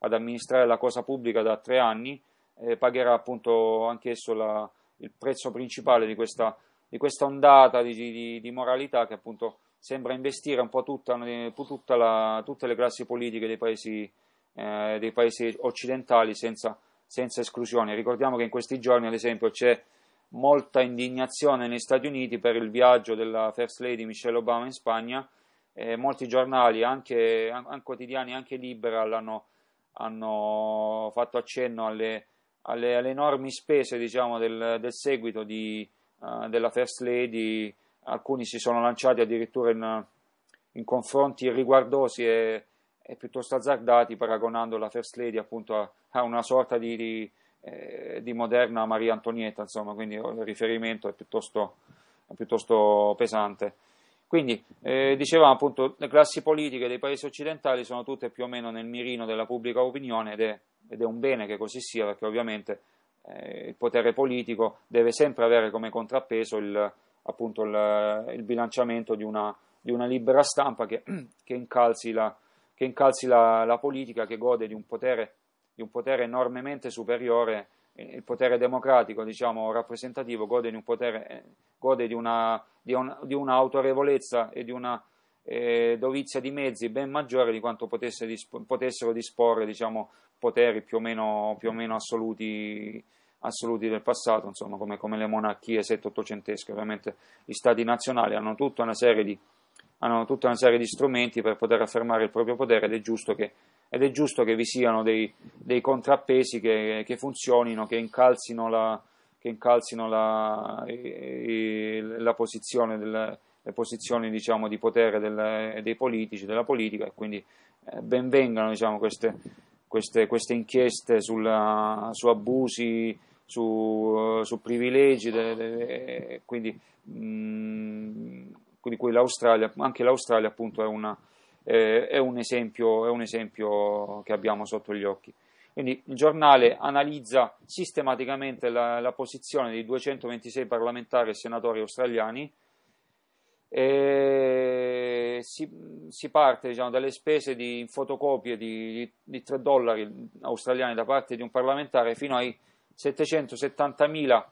ad amministrare la cosa pubblica da tre anni, eh, pagherà appunto anch'esso la, il prezzo principale di questa, di questa ondata di, di, di, moralità che appunto sembra investire un po' tutta, eh, tutta la, tutte le classi politiche dei paesi, eh, dei paesi occidentali senza, senza esclusione. Ricordiamo che in questi giorni, ad esempio, c'è molta indignazione negli Stati Uniti per il viaggio della First Lady Michelle Obama in Spagna. Eh, molti giornali, anche, anche, quotidiani, anche liberal, hanno, hanno fatto accenno alle, alle, alle enormi spese diciamo, del, del, seguito di, uh, della First Lady. Alcuni si sono lanciati addirittura in, in confronti riguardosi e, e, piuttosto azzardati, paragonando la First Lady appunto a, a una sorta di, di eh, di Moderna Maria Antonietta, insomma, quindi il riferimento è piuttosto, è piuttosto pesante. Quindi, eh, dicevamo appunto, le classi politiche dei paesi occidentali sono tutte più o meno nel mirino della pubblica opinione ed è, ed è un bene che così sia, perché ovviamente eh, il potere politico deve sempre avere come contrappeso il, appunto, il, il bilanciamento di una, di una, libera stampa che, che incalzi, la, che incalzi la, la politica, che gode di un potere di un potere enormemente superiore, eh, il potere democratico, diciamo, rappresentativo, gode di, un potere, eh, gode di, una, di, un, di un'autorevolezza e di una eh, dovizia di mezzi ben maggiore di quanto potesse disp- potessero disporre diciamo, poteri più o meno, più o meno assoluti, assoluti, del passato, insomma, come, come le monarchie settecentesche. Ovviamente gli stati nazionali hanno tutta, di, hanno tutta una serie di strumenti per poter affermare il proprio potere ed è giusto che ed è giusto che vi siano dei, dei contrappesi che, che, funzionino, che incalzino la, che incalzino la, la posizione del, le posizioni diciamo, di potere del, dei politici, della politica e quindi eh, benvengano diciamo, queste, queste, queste, inchieste sulla, su abusi, su, su privilegi, de, de, quindi, mh, mm, quindi l'Australia, anche l'Australia appunto è una, eh, è, un esempio, è un esempio che abbiamo sotto gli occhi. Quindi il giornale analizza sistematicamente la, la posizione dei 226 parlamentari e senatori australiani e si, si parte diciamo, dalle spese di fotocopie di, di, di, 3 dollari australiani da parte di un parlamentare fino ai 770 mila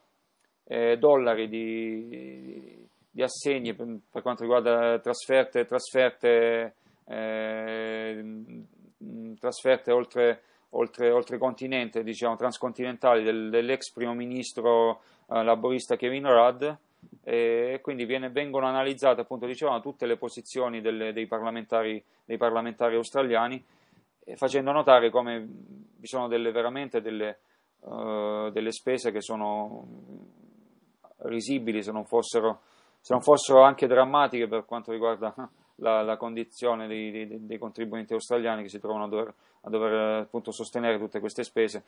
eh, dollari di, di assegni per, per, quanto riguarda trasferte, trasferte eh, trasferte oltre, oltre, oltre, continente, diciamo transcontinentali, del, dell'ex primo ministro eh, laborista Kevin Rudd. E quindi viene, vengono analizzate, appunto, dicevano, tutte le posizioni delle, dei, parlamentari, dei parlamentari australiani eh, facendo notare come vi sono delle, veramente delle, uh, delle, spese che sono risibili se non, fossero, se non fossero anche drammatiche per quanto riguarda la, la condizione dei, dei, dei, contribuenti australiani che si trovano a dover, a dover appunto, sostenere tutte queste spese,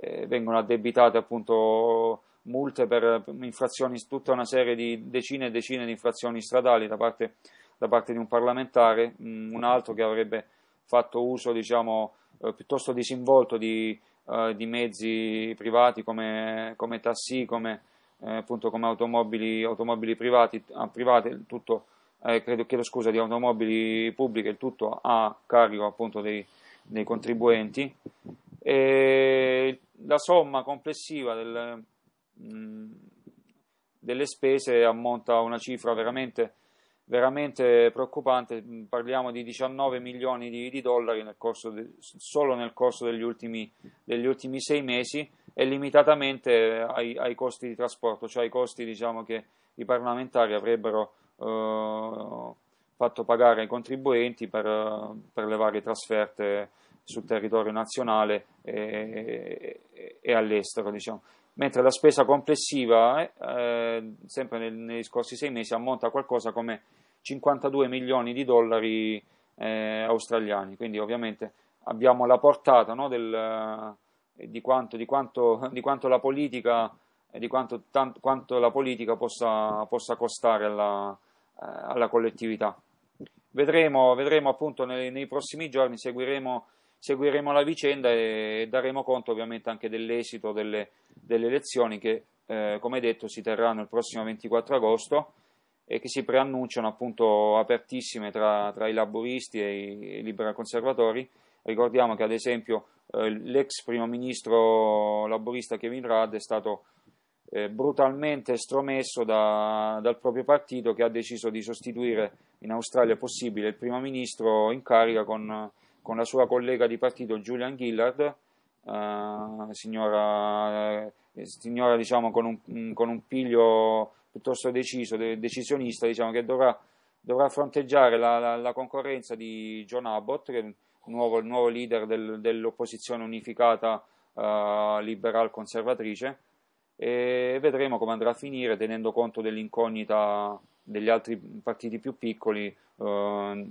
eh, vengono addebitate appunto multe per infrazioni, tutta una serie di decine e decine di infrazioni stradali da parte, da parte di un parlamentare, mh, mm, un altro che avrebbe fatto uso diciamo, eh, piuttosto disinvolto di, eh, di, mezzi privati come, come tassi, come, eh, appunto, come automobili, automobili privati, ah, private, tutto eh, credo, chiedo scusa, di automobili pubbliche, il tutto a carico appunto dei, dei contribuenti. E la somma complessiva del, mh, mm, delle spese ammonta a una cifra veramente, veramente preoccupante, parliamo di 19 milioni di, di dollari nel de, solo nel corso degli ultimi, degli ultimi, sei mesi e limitatamente ai, ai costi di trasporto, cioè ai costi diciamo, che i parlamentari avrebbero eh, fatto pagare ai contribuenti per, eh, per le varie trasferte sul territorio nazionale e, e, e all'estero. Diciamo. Mentre la spesa complessiva, eh, sempre nel, negli scorsi sei mesi, ammonta a qualcosa come 52 milioni di dollari eh, australiani. Quindi ovviamente abbiamo la portata no, del, eh, di, quanto, di, quanto, di, quanto, la politica e di quanto, tanto, quanto la politica possa, possa costare alla, eh, alla collettività. Vedremo, vedremo appunto nei, nei, prossimi giorni, seguiremo, seguiremo la vicenda e, e daremo conto ovviamente anche dell'esito delle, delle elezioni che, eh, come detto, si terranno il prossimo 24 agosto e che si preannunciano appunto apertissime tra, tra i laboristi e i, i libera conservatori. Ricordiamo che ad esempio eh, l'ex primo ministro laborista Kevin Rudd è stato eh, brutalmente estromesso da, dal proprio partito che ha deciso di sostituire in Australia possibile il primo ministro in carica con, con la sua collega di partito Julian Gillard, eh, signora, eh, signora diciamo, con, un, con un piglio piuttosto deciso, de, decisionista, diciamo, che dovrà, dovrà fronteggiare la, la, la, concorrenza di John Abbott, che è il nuovo, il nuovo leader del, dell'opposizione unificata eh, liberal conservatrice e vedremo come andrà a finire tenendo conto dell'incognita degli altri partiti più piccoli, eh,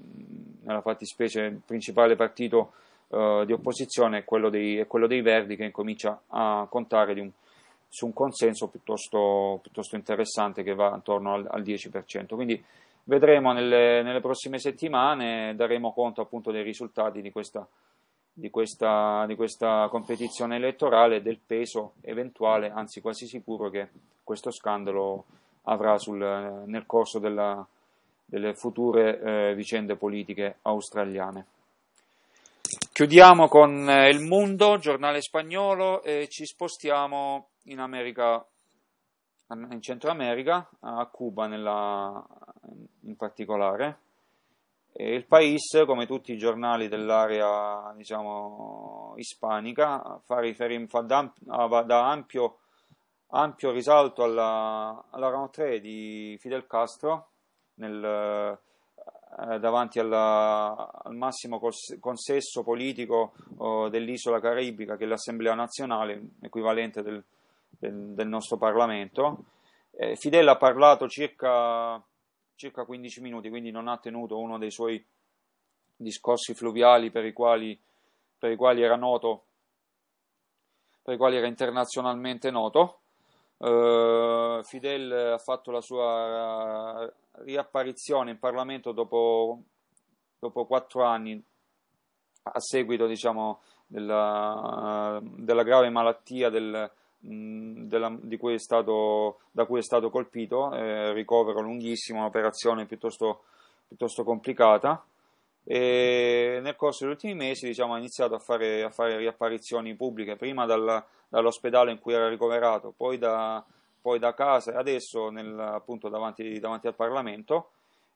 nella fattispecie il principale partito eh, di opposizione è quello, dei, è quello, dei, Verdi che incomincia a contare un, su un consenso piuttosto, piuttosto, interessante che va attorno al, al 10%. Quindi vedremo nelle, nelle prossime settimane, daremo conto appunto dei risultati di questa di questa, di questa competizione elettorale, e del peso eventuale, anzi quasi sicuro che questo scandalo avrà sul, nel corso della, delle future eh, vicende politiche australiane. Chiudiamo con eh, Il Mundo, giornale spagnolo, e ci spostiamo in America, in Centro America, a Cuba nella, in particolare il Paese, come tutti i giornali dell'area diciamo, ispanica, fa, riferim- fa da, ah, da ampio, ampio, risalto alla, alla 3 di Fidel Castro nel, eh, davanti alla, al massimo cons- consesso politico oh, dell'isola caraibica, che è l'Assemblea nazionale, equivalente del, del, del nostro Parlamento. Eh, Fidel ha parlato circa circa 15 minuti, quindi non ha tenuto uno dei suoi discorsi fluviali per i quali, per i quali era noto, per i quali era internazionalmente noto. Uh, Fidel ha fatto la sua eh, riapparizione in Parlamento dopo, dopo quattro anni a seguito diciamo, della, uh, della grave malattia del, della, cui stato, da cui è stato colpito, eh, ricovero lunghissimo, un'operazione piuttosto, piuttosto complicata. E nel corso degli ultimi mesi diciamo, ha iniziato a fare, a fare riapparizioni pubbliche, prima dal, dall'ospedale in cui era ricoverato, poi da, poi da casa e adesso nel, appunto davanti, davanti, al Parlamento.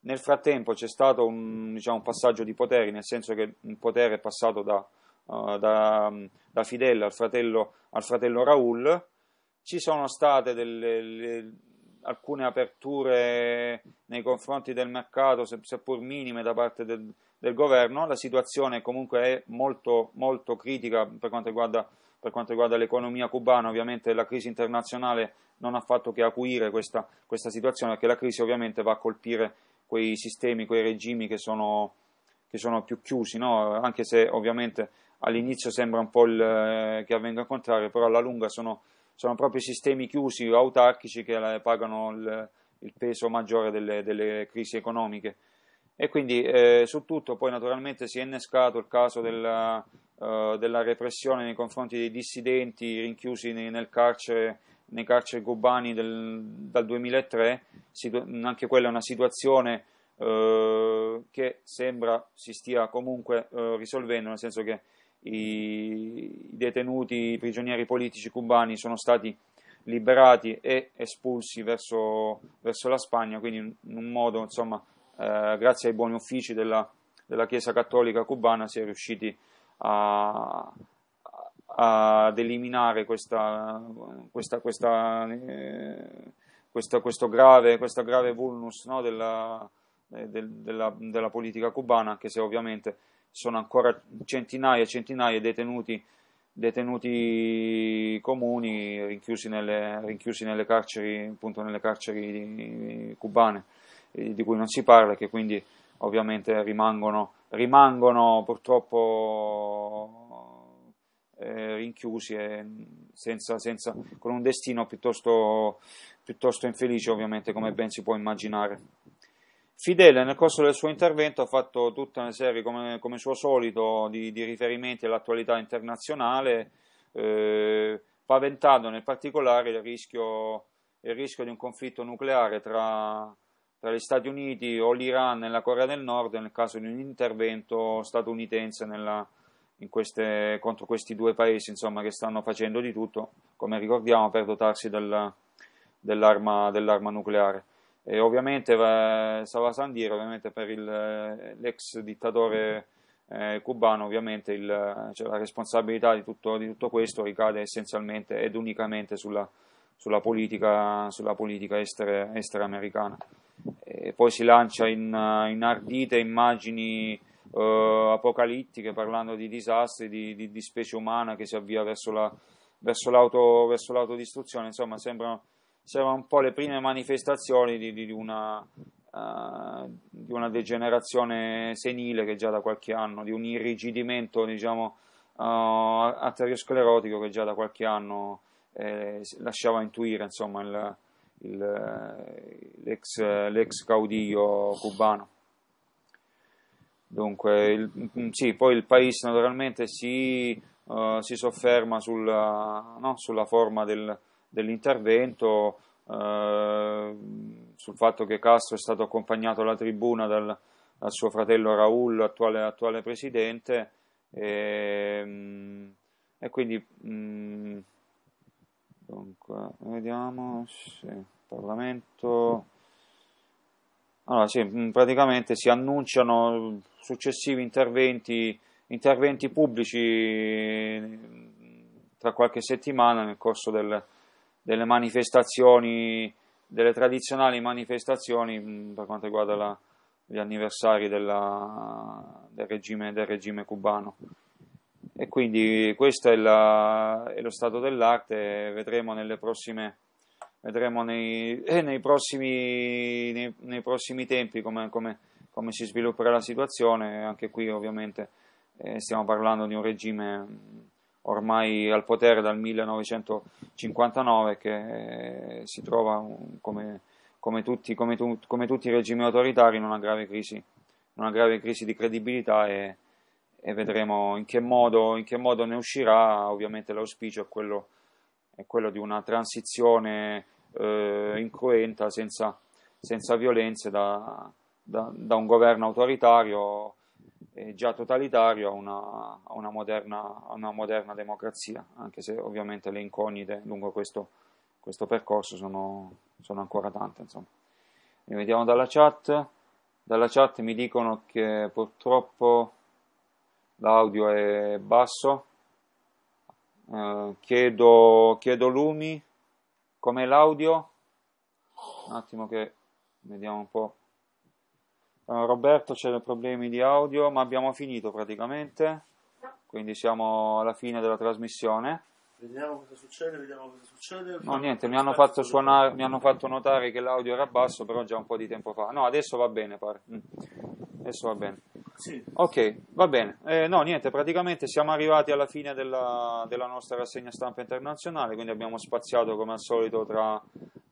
Nel frattempo c'è stato un, diciamo, un passaggio di poteri, nel senso che il potere è passato da, eh, da, da Fidel al fratello, al fratello Raul, ci sono state delle, le, alcune aperture nei confronti del mercato, seppur minime, da parte del, del governo. La situazione comunque è molto, molto critica per quanto, riguarda, per quanto riguarda, l'economia cubana. Ovviamente la crisi internazionale non ha fatto che acuire questa, questa situazione, perché la crisi ovviamente va a colpire quei sistemi, quei regimi che sono, che sono più chiusi, no? anche se ovviamente all'inizio sembra un po' il, eh, che avvenga al contrario, però alla lunga sono, sono proprio sistemi chiusi o autarchici che eh, pagano il, il peso maggiore delle, delle, crisi economiche. E quindi eh, su tutto poi naturalmente si è innescato il caso della, eh, della repressione nei confronti dei dissidenti rinchiusi nei, nel carcere, nei carceri cubani del, dal 2003, Situ- anche quella è una situazione eh, che sembra si stia comunque eh, risolvendo, nel senso che i detenuti, i prigionieri politici cubani sono stati liberati e espulsi verso, verso la Spagna, quindi in un modo, insomma, eh, grazie ai buoni uffici della, della, Chiesa Cattolica cubana si è riusciti a, ad eliminare questa, questa, questa, eh, questo, grave, grave vulnus no, della, eh, del, della, della politica cubana, anche se ovviamente sono ancora centinaia e centinaia di detenuti, detenuti comuni rinchiusi nelle, rinchiusi nelle carceri, appunto nelle carceri cubane eh, di cui non si parla che quindi ovviamente rimangono, rimangono purtroppo eh, rinchiusi e senza, senza, con un destino piuttosto, piuttosto infelice ovviamente come ben si può immaginare. Fidele nel corso del suo intervento ha fatto tutta una serie, come, come suo solito, di, di, riferimenti all'attualità internazionale, eh, paventando nel particolare il rischio, il rischio, di un conflitto nucleare tra, tra gli Stati Uniti o l'Iran e la Corea del Nord nel caso di un intervento statunitense nella, queste, contro questi due paesi insomma, che stanno facendo di tutto, come ricordiamo, per dotarsi del, dell'arma, dell'arma nucleare. E ovviamente eh, Sala Sandier, ovviamente per il, eh, l'ex dittatore eh, cubano, ovviamente il, eh, cioè la responsabilità di tutto, di tutto, questo ricade essenzialmente ed unicamente sulla, sulla politica, sulla politica estere, estera americana. E poi si lancia in, in ardite immagini eh, apocalittiche parlando di disastri, di, di, di, specie umana che si avvia verso, la, verso, l'auto, verso l'autodistruzione, insomma sembrano c'erano un po' le prime manifestazioni di, di, una, uh, di, una, degenerazione senile che già da qualche anno, di un irrigidimento diciamo, uh, eh, arteriosclerotico che già da qualche anno eh, lasciava intuire insomma, il, il, l'ex, l'ex caudiglio cubano. Dunque, il, mm, sì, poi il paese naturalmente si, uh, si sofferma sulla, no, sulla forma del, dell'intervento, eh, sul fatto che Castro è stato accompagnato alla tribuna dal, dal suo fratello Raul, attuale, attuale presidente, e, ehm, e quindi mh, mm, dunque, vediamo, sì, Parlamento. Allora, sì, mm, praticamente si annunciano successivi interventi, interventi pubblici mm, tra qualche settimana nel corso del, delle manifestazioni, delle tradizionali manifestazioni mm, per quanto riguarda la, gli anniversari della, del, regime, del, regime, cubano. E quindi questo è, la, è lo stato dell'arte, vedremo nelle prossime vedremo nei, eh, nei, prossimi, nei, nei, prossimi, tempi come, come, come, si svilupperà la situazione. Anche qui ovviamente eh, stiamo parlando di un regime ormai al potere dal 1959 che eh, si trova come, come, tutti, come, tu, come tutti, i regimi autoritari in una grave crisi, una grave crisi di credibilità e, e vedremo in che, modo, in che, modo, ne uscirà. Ovviamente l'auspicio è quello, è quello di una transizione eh, incruenta, senza, senza violenze da, da, da un governo autoritario eh, già totalitario a una, a, una moderna, a una, moderna, democrazia, anche se ovviamente le incognite lungo questo, questo percorso sono, sono, ancora tante. Insomma. Ne vediamo dalla chat. Dalla chat mi dicono che purtroppo l'audio è basso. Eh, chiedo, chiedo Lumi com'è l'audio. Un attimo che vediamo un po' Eh, Roberto c'erano problemi di audio, ma abbiamo finito praticamente, quindi siamo alla fine della trasmissione. Vediamo cosa succede, vediamo cosa succede. No, niente, mi hanno, fatto suonare, mi hanno fatto notare che l'audio era basso, però già un po' di tempo fa. No, adesso va bene, pare. Mm. Adesso va bene. Sì. Ok, va bene. Eh, no, niente, praticamente siamo arrivati alla fine della, della, nostra rassegna stampa internazionale, quindi abbiamo spaziato come al solito tra,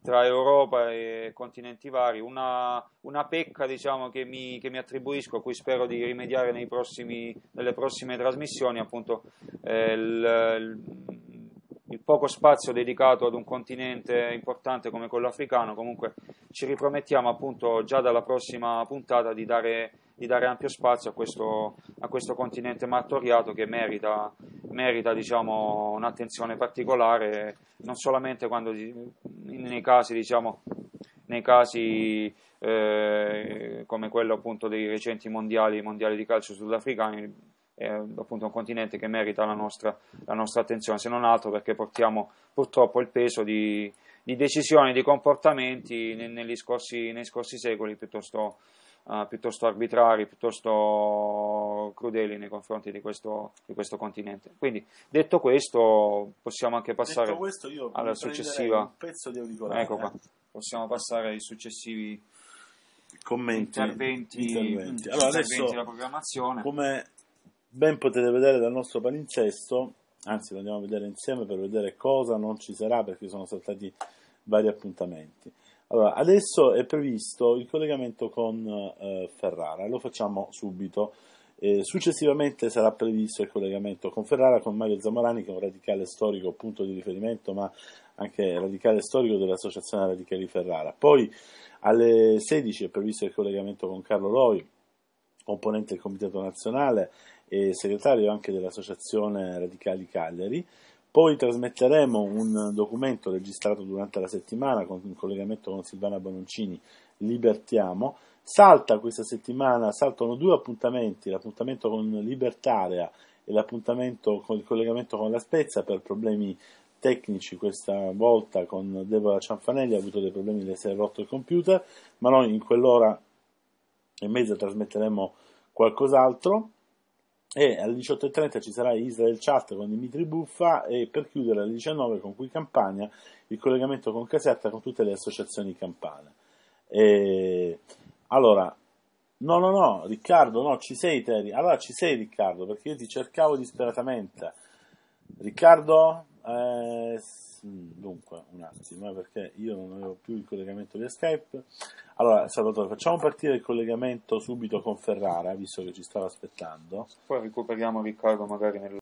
tra Europa e continenti vari. Una, una pecca diciamo, che, mi, che, mi, attribuisco, a cui spero di rimediare prossimi, nelle prossime trasmissioni, appunto eh, il, il, poco spazio dedicato ad un continente importante come quello africano. Comunque ci ripromettiamo appunto già dalla prossima puntata di dare, di dare ampio spazio a questo, a questo, continente martoriato che merita, merita diciamo, un'attenzione particolare, non solamente quando, nei casi, diciamo, nei casi eh, come quello appunto dei recenti mondiali, mondiali di calcio sudafricani, è appunto un continente che merita la nostra, la nostra attenzione, se non altro perché portiamo purtroppo il peso di, di decisioni, di comportamenti negli scorsi, nei scorsi secoli piuttosto, uh, piuttosto, arbitrari, piuttosto crudeli nei confronti di questo, di questo, continente. Quindi, detto questo, possiamo anche passare alla successiva. Un pezzo di Ecco eh. qua, possiamo passare ai successivi commenti, interventi, interventi. Mm, allora, interventi adesso, programmazione. Come ben potete vedere dal nostro palinsesto, anzi lo andiamo a vedere insieme per vedere cosa non ci sarà perché sono saltati vari appuntamenti. Allora, adesso è previsto il collegamento con eh, Ferrara, lo facciamo subito. Eh, successivamente sarà previsto il collegamento con Ferrara con Mario Zamorani, che è un radicale storico, punto di riferimento, ma anche radicale storico dell'Associazione Radicali Ferrara. Poi alle 16 è previsto il collegamento con Carlo Loi, componente del Comitato Nazionale e segretario anche dell'Associazione Radicali Cagliari. Poi trasmetteremo un documento registrato durante la settimana con, in collegamento con Silvana Bononcini, Libertiamo. Salta questa settimana, saltano due appuntamenti, l'appuntamento con Libertarea e l'appuntamento con il collegamento con la Spezza per problemi tecnici questa volta con Deborah Cianfanelli ha avuto dei problemi di essere rotto il computer ma noi in quell'ora e mezza trasmetteremo qualcos'altro e alle 18.30 ci sarà Israel Chat con Dimitri Buffa e per chiudere alle 19 con cui campagna il collegamento con Caserta con tutte le associazioni campane e... allora no no no Riccardo no ci sei Terry allora ci sei Riccardo perché io ti cercavo disperatamente Riccardo eh, dunque, un attimo, eh, perché io non avevo più il collegamento via Skype. Allora, Salvatore, facciamo partire il collegamento subito con Ferrara, visto che ci stava aspettando. Poi recuperiamo Riccardo magari nel